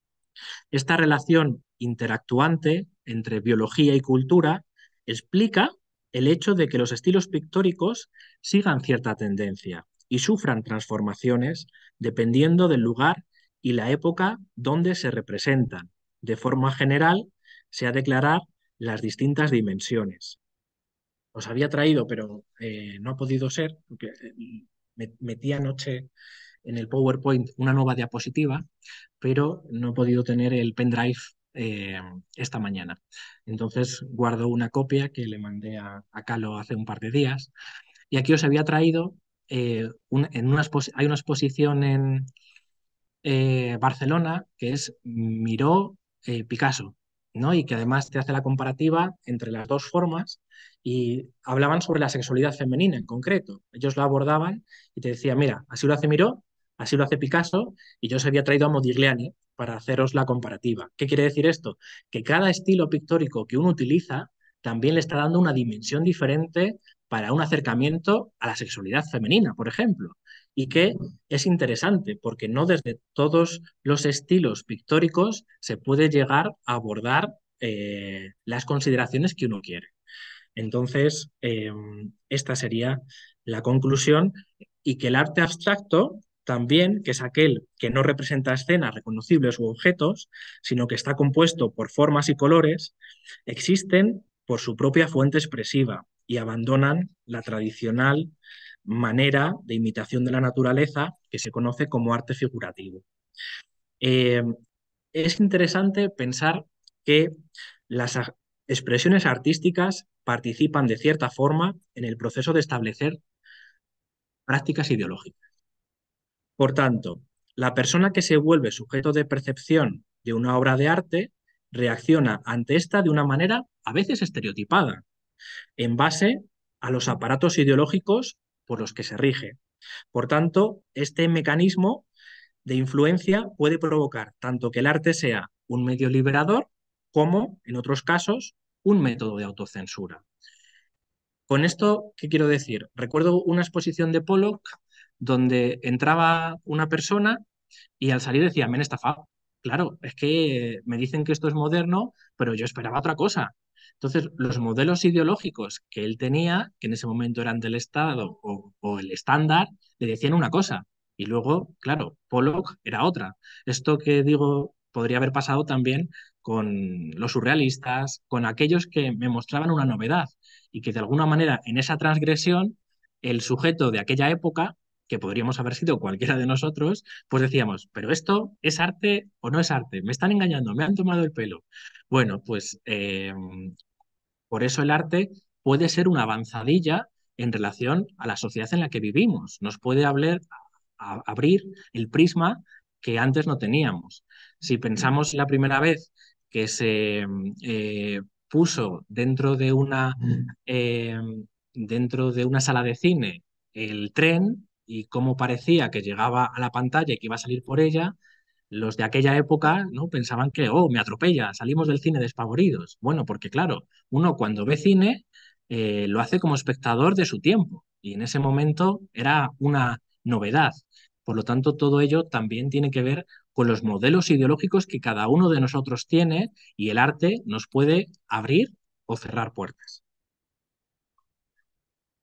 [SPEAKER 1] Esta relación interactuante entre biología y cultura explica el hecho de que los estilos pictóricos sigan cierta tendencia y sufran transformaciones dependiendo del lugar y la época donde se representan. De forma general, se ha declarado las distintas dimensiones. Os había traído, pero eh, no ha podido ser, porque eh, metí anoche en el PowerPoint una nueva diapositiva, pero no he podido tener el pendrive eh, esta mañana. Entonces guardo una copia que le mandé a, a, Calo hace un par de días. Y aquí os había traído, eh, en una hay una exposición en eh, Barcelona que es Miró Picasso, ¿no? y que además te hace la comparativa entre las dos formas y hablaban sobre la sexualidad femenina en concreto. Ellos lo abordaban y te decía, mira, así lo hace Miró, así lo hace Picasso, y yo os había traído a Modigliani, para haceros la comparativa. ¿Qué quiere decir esto? Que cada estilo pictórico que uno utiliza también le está dando una dimensión diferente para un acercamiento a la sexualidad femenina, por ejemplo, y que es interesante porque no desde todos los estilos pictóricos se puede llegar a abordar eh, las consideraciones que uno quiere. Entonces, em, esta sería la conclusión y que el arte abstracto también, que es aquel que no representa escenas reconocibles u objetos, sino que está compuesto por formas y colores, existen por su propia fuente expresiva y abandonan la tradicional manera de imitación de la naturaleza que se conoce como arte figurativo. Eh, es interesante pensar que las expresiones artísticas participan de cierta forma en el proceso de establecer prácticas ideológicas. Por tanto, la persona que se vuelve sujeto de percepción de una obra de arte reacciona ante esta de una manera a veces estereotipada, en base a los aparatos ideológicos por los que se rige. Por tanto, este mecanismo de influencia puede provocar tanto que el arte sea un medio liberador como, en otros casos, un método de autocensura. Con esto, ¿qué quiero decir? Recuerdo una exposición de Pollock donde entraba una persona y al salir decía, me han estafado. Claro, es que me dicen que esto es moderno, pero yo esperaba otra cosa. Entonces, los modelos ideológicos que él tenía, que en ese momento eran del Estado o, o el estándar, le decían una cosa. Y luego, claro, Pollock era otra. Esto que digo podría haber pasado también con los surrealistas, con aquellos que me mostraban una novedad y que de alguna manera en esa transgresión el sujeto de aquella época que podríamos haber sido cualquiera de nosotros, pues decíamos, pero esto es arte o no es arte, me están engañando, me han tomado el pelo. Bueno, pues eh, por eso el arte puede ser una avanzadilla en relación a la sociedad en la que vivimos, nos puede hablar, abrir el prisma que antes no teníamos. Si pensamos la primera vez que se eh, puso dentro de una mm. eh, dentro de una sala de cine el tren, y cómo parecía que llegaba a la pantalla y que iba a salir por ella, los de aquella época ¿no? pensaban que, oh, me atropella, salimos del cine despavoridos. Bueno, porque claro, uno cuando ve cine eh, lo hace como espectador de su tiempo y en ese momento era una novedad. Por lo tanto, todo ello también tiene que ver con los modelos ideológicos que cada uno de nosotros tiene y el arte nos puede abrir o cerrar puertas.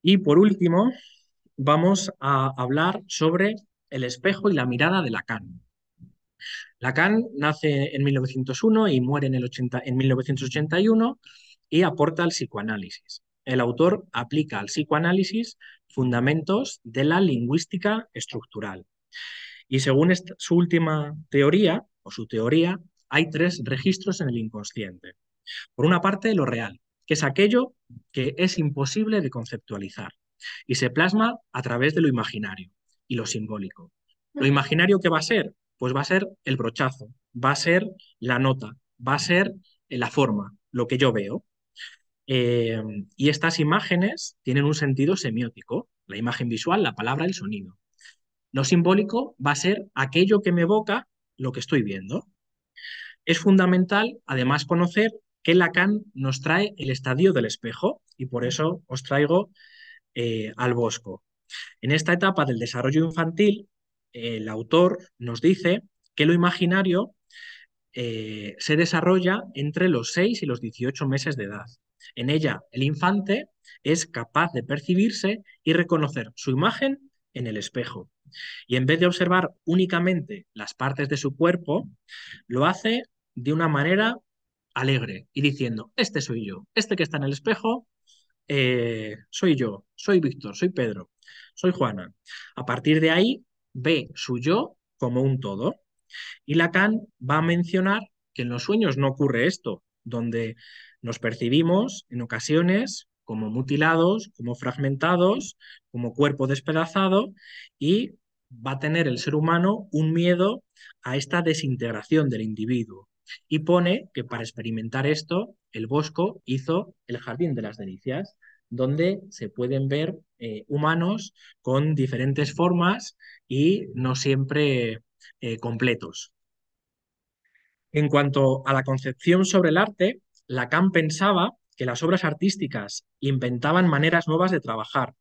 [SPEAKER 1] Y por último, vamos a hablar sobre el espejo y la mirada de Lacan. Lacan nace en 1901 y muere en, el 80, en 1981 y aporta al psicoanálisis. El autor aplica al psicoanálisis fundamentos de la lingüística estructural. Y según su última teoría, o su teoría, hay tres registros en el inconsciente. Por una parte, lo real, que es aquello que es imposible de conceptualizar y se plasma a través de lo imaginario y lo simbólico. Lo imaginario que va a ser, pues va a ser el brochazo, va a ser la nota, va a ser eh, la forma, lo que yo veo. Eh, y estas imágenes tienen un sentido semiótico, la imagen visual, la palabra, el sonido. Lo simbólico va a ser aquello que me evoca lo que estoy viendo. Es fundamental, además, conocer que Lacan nos trae el estadio del espejo y por eso os traigo eh, al bosco. En esta etapa del desarrollo infantil, eh, el autor nos dice que lo imaginario eh, se desarrolla entre los 6 y los 18 meses de edad. En ella, el infante es capaz de percibirse y reconocer su imagen en el espejo. Y en vez de observar únicamente las partes de su cuerpo, lo hace de una manera alegre y diciendo, este soy yo, este que está en el espejo eh, soy yo, soy Víctor, soy Pedro, soy Juana. A partir de ahí ve su yo como un todo. Y Lacan va a mencionar que en los sueños no ocurre esto, donde nos percibimos en ocasiones como mutilados, como fragmentados, como cuerpo despedazado y va a tener el ser humano un miedo a esta desintegración del individuo, y pone que para experimentar esto, el Bosco hizo el Jardín de las Delicias, donde se pueden ver eh, humanos con diferentes formas y no siempre eh, completos. En cuanto a la concepción sobre el arte, Lacan pensaba que las obras artísticas inventaban maneras nuevas de trabajar,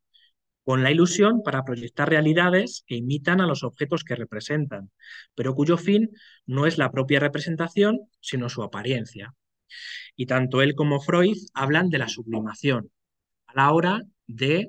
[SPEAKER 1] con la ilusión para proyectar realidades que imitan a los objetos que representan, pero cuyo fin no es la propia representación, sino su apariencia. Y tanto él como Freud hablan de la sublimación a la hora de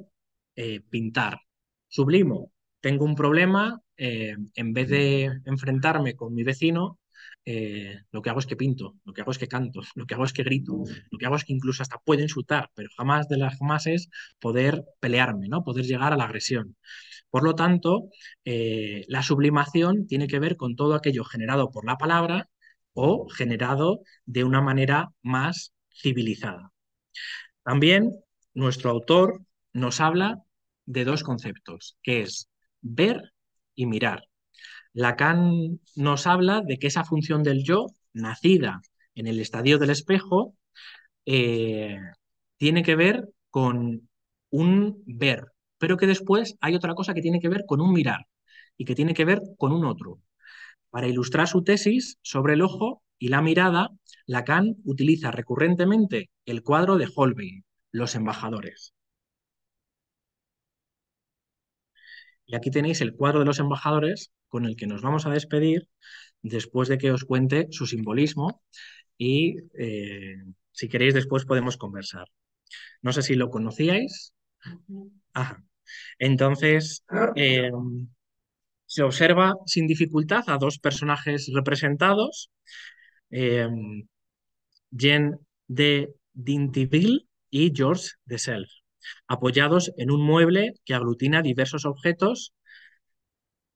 [SPEAKER 1] eh, pintar. Sublimo, tengo un problema, eh, en vez de enfrentarme con mi vecino, eh, lo que hago es que pinto, lo que hago es que canto, lo que hago es que grito, lo que hago es que incluso hasta puedo insultar, pero jamás de las jamás es poder pelearme, ¿no? poder llegar a la agresión. Por lo tanto, eh, la sublimación tiene que ver con todo aquello generado por la palabra o generado de una manera más civilizada. También nuestro autor nos habla de dos conceptos, que es ver y mirar. Lacan nos habla de que esa función del yo, nacida en el estadio del espejo, eh, tiene que ver con un ver, pero que después hay otra cosa que tiene que ver con un mirar y que tiene que ver con un otro. Para ilustrar su tesis sobre el ojo y la mirada, Lacan utiliza recurrentemente el cuadro de Holbein, Los embajadores. Y aquí tenéis el cuadro de los embajadores con el que nos vamos a despedir después de que os cuente su simbolismo y eh, si queréis después podemos conversar. No sé si lo conocíais. Entonces, eh, se observa sin dificultad a dos personajes representados, eh, de Dintiville y George de Self apoyados en un mueble que aglutina diversos objetos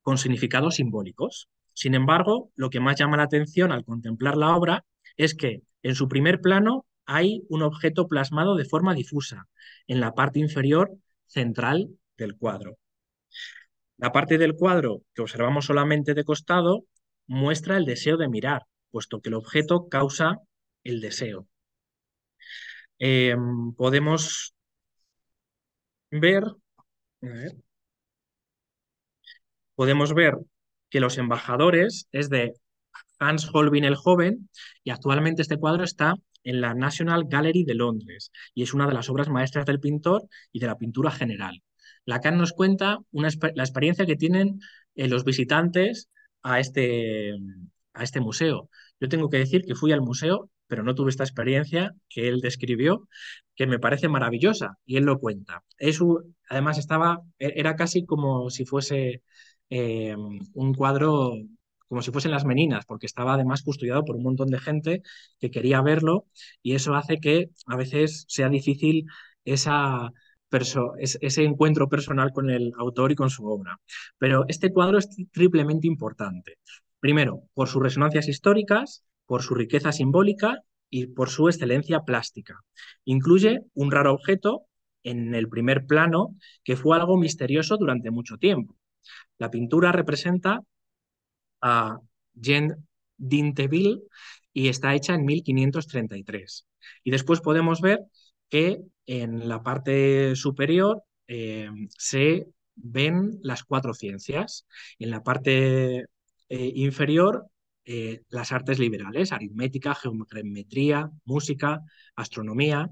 [SPEAKER 1] con significados simbólicos. Sin embargo, lo que más llama la atención al contemplar la obra es que en su primer plano hay un objeto plasmado de forma difusa en la parte inferior central del cuadro. La parte del cuadro que observamos solamente de costado muestra el deseo de mirar, puesto que el objeto causa el deseo. Em, podemos ver, podemos ver que los embajadores es de Hans Holbein el Joven y actualmente este cuadro está en la National Gallery de Londres y es una de las obras maestras del pintor y de la pintura general. Lacan nos cuenta una, la experiencia que tienen eh, los visitantes a este, a este museo. Yo tengo que decir que fui al museo pero no tuve esta experiencia que él describió, que me parece maravillosa, y él lo cuenta. Eso, además, estaba, e, era casi como si fuese eh, un cuadro, como si fuesen las meninas, porque estaba además custodiado por un montón de gente que quería verlo, y eso hace que a veces sea difícil esa, ese encuentro personal con el autor y con su obra. Pero este cuadro es triplemente importante. Primero, por sus resonancias históricas, por su riqueza simbólica y por su excelencia plástica. Incluye un raro objeto en el primer plano que fue algo misterioso durante mucho tiempo. La pintura representa a Jean d'Inteville y está hecha en 1533. Y después podemos ver que en la parte superior eh, se ven las cuatro ciencias. En la parte eh, inferior eh, las artes liberales, aritmética, geometría, música, astronomía.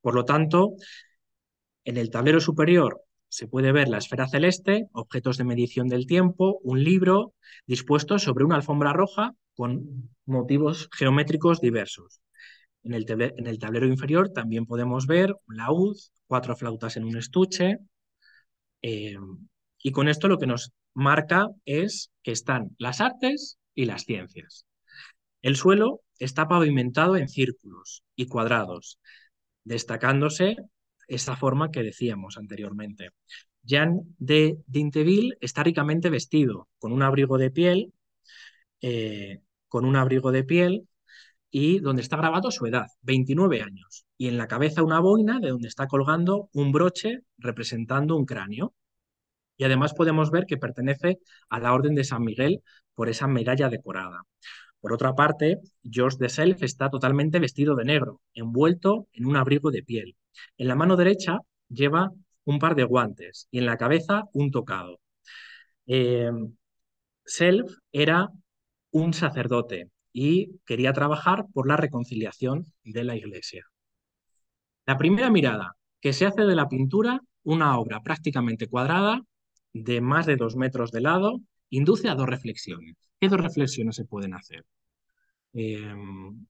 [SPEAKER 1] Por lo tanto, en el tablero superior se puede ver la esfera celeste, objetos de medición del tiempo, un libro dispuesto sobre una alfombra roja con motivos geométricos diversos. En el, tablero inferior también podemos ver un laúd, cuatro flautas en un estuche. Eh, y con esto lo que nos marca es que están las artes y las ciencias. El suelo está pavimentado en círculos y cuadrados, destacándose esa forma que decíamos anteriormente. Jean de Dinteville está ricamente vestido, con un abrigo de piel, eh, con un abrigo de piel y donde está grabado su edad, 29 años, y en la cabeza una boina de donde está colgando un broche representando un cráneo y además podemos ver que pertenece a la Orden de San Miguel por esa medalla decorada. Por otra parte, George de Self está totalmente vestido de negro, envuelto en un abrigo de piel. En la mano derecha lleva un par de guantes y en la cabeza un tocado. Eh, Self era un sacerdote y quería trabajar por la reconciliación de la Iglesia. La primera mirada que se hace de la pintura, una obra prácticamente cuadrada, de más de dos metros de lado induce a dos reflexiones. ¿Qué dos reflexiones se pueden hacer? Em,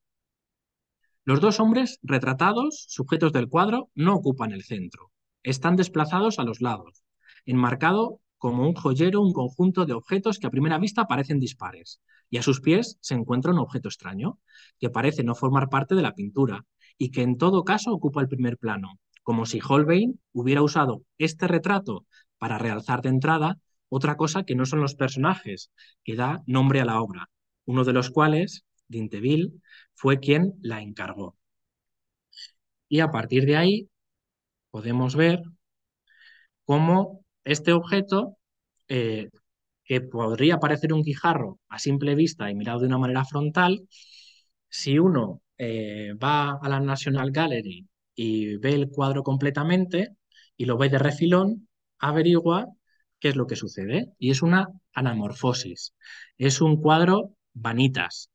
[SPEAKER 1] los dos hombres retratados, sujetos del cuadro, no ocupan el centro. Están desplazados a los lados, enmarcado como un joyero un conjunto de objetos que a primera vista parecen dispares, y a sus pies se encuentra un objeto extraño, que parece no formar parte de la pintura, y que en todo caso ocupa el primer plano, como si Holbein hubiera usado este retrato para realzar de entrada otra cosa que no son los personajes, que da nombre a la obra, uno de los cuales, Dinteville, fue quien la encargó. Y a partir de ahí podemos ver cómo este objeto, eh, que podría parecer un guijarro a simple vista y mirado de una manera frontal, si uno eh, va a la National Gallery y ve el cuadro completamente y lo ve de refilón, averigua qué es lo que sucede. Y es una anamorfosis. Es un cuadro vanitas,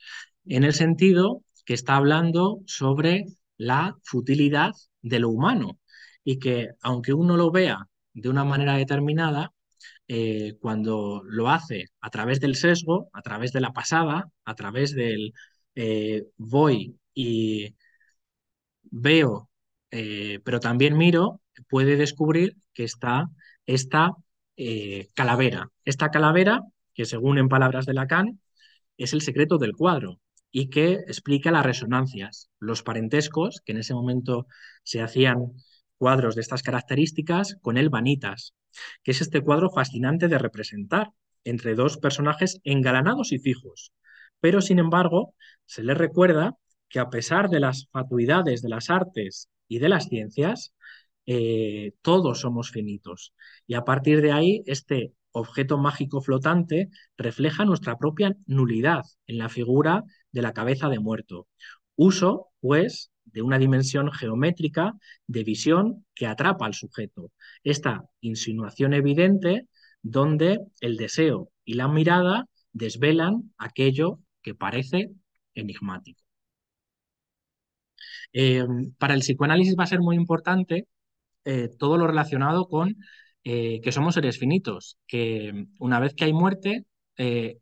[SPEAKER 1] en el sentido que está hablando sobre la futilidad de lo humano y que aunque uno lo vea de una manera determinada, eh, cuando lo hace a través del sesgo, a través de la pasada, a través del eh, voy y veo, eh, pero también miro, puede descubrir que está esta eh, calavera. Esta calavera, que según en palabras de Lacan, es el secreto del cuadro y que explica las resonancias, los parentescos, que en ese momento se hacían cuadros de estas características, con el Vanitas, que es este cuadro fascinante de representar entre dos personajes engalanados y fijos. Pero, sin embargo, se le recuerda que a pesar de las fatuidades de las artes y de las ciencias, eh, todos somos finitos. Y a partir de ahí, este objeto mágico flotante refleja nuestra propia nulidad en la figura de la cabeza de muerto. Uso, pues, de una dimensión geométrica de visión que atrapa al sujeto. Esta insinuación evidente donde el deseo y la mirada desvelan aquello que parece enigmático. Eh, para el psicoanálisis va a ser muy importante eh, todo lo relacionado con eh, que somos seres finitos, que una vez que hay muerte, eh,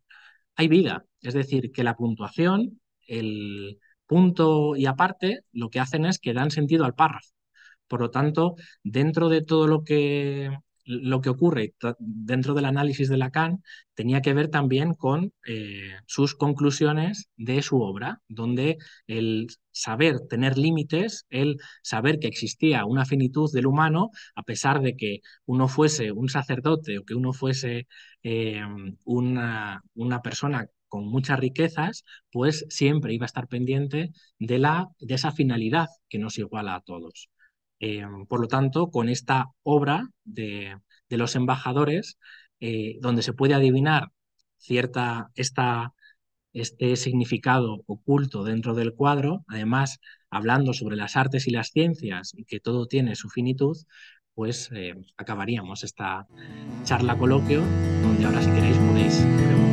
[SPEAKER 1] hay vida. Es decir, que la puntuación, el punto y aparte, lo que hacen es que dan sentido al párrafo. Por lo tanto, dentro de todo lo que lo que ocurre dentro del análisis de Lacan tenía que ver también con eh, sus conclusiones de su obra, donde el saber tener límites, el saber que existía una finitud del humano, a pesar de que uno fuese un sacerdote o que uno fuese em, una, persona con muchas riquezas, pues siempre iba a estar pendiente de, la, de esa finalidad que nos iguala a todos. Eh, por lo tanto, con esta obra de, los embajadores, eh, donde se puede adivinar cierta, este significado oculto dentro del cuadro, además hablando sobre las artes y las ciencias y que todo tiene su finitud, pues eh, acabaríamos esta charla coloquio, donde ahora si queréis podéis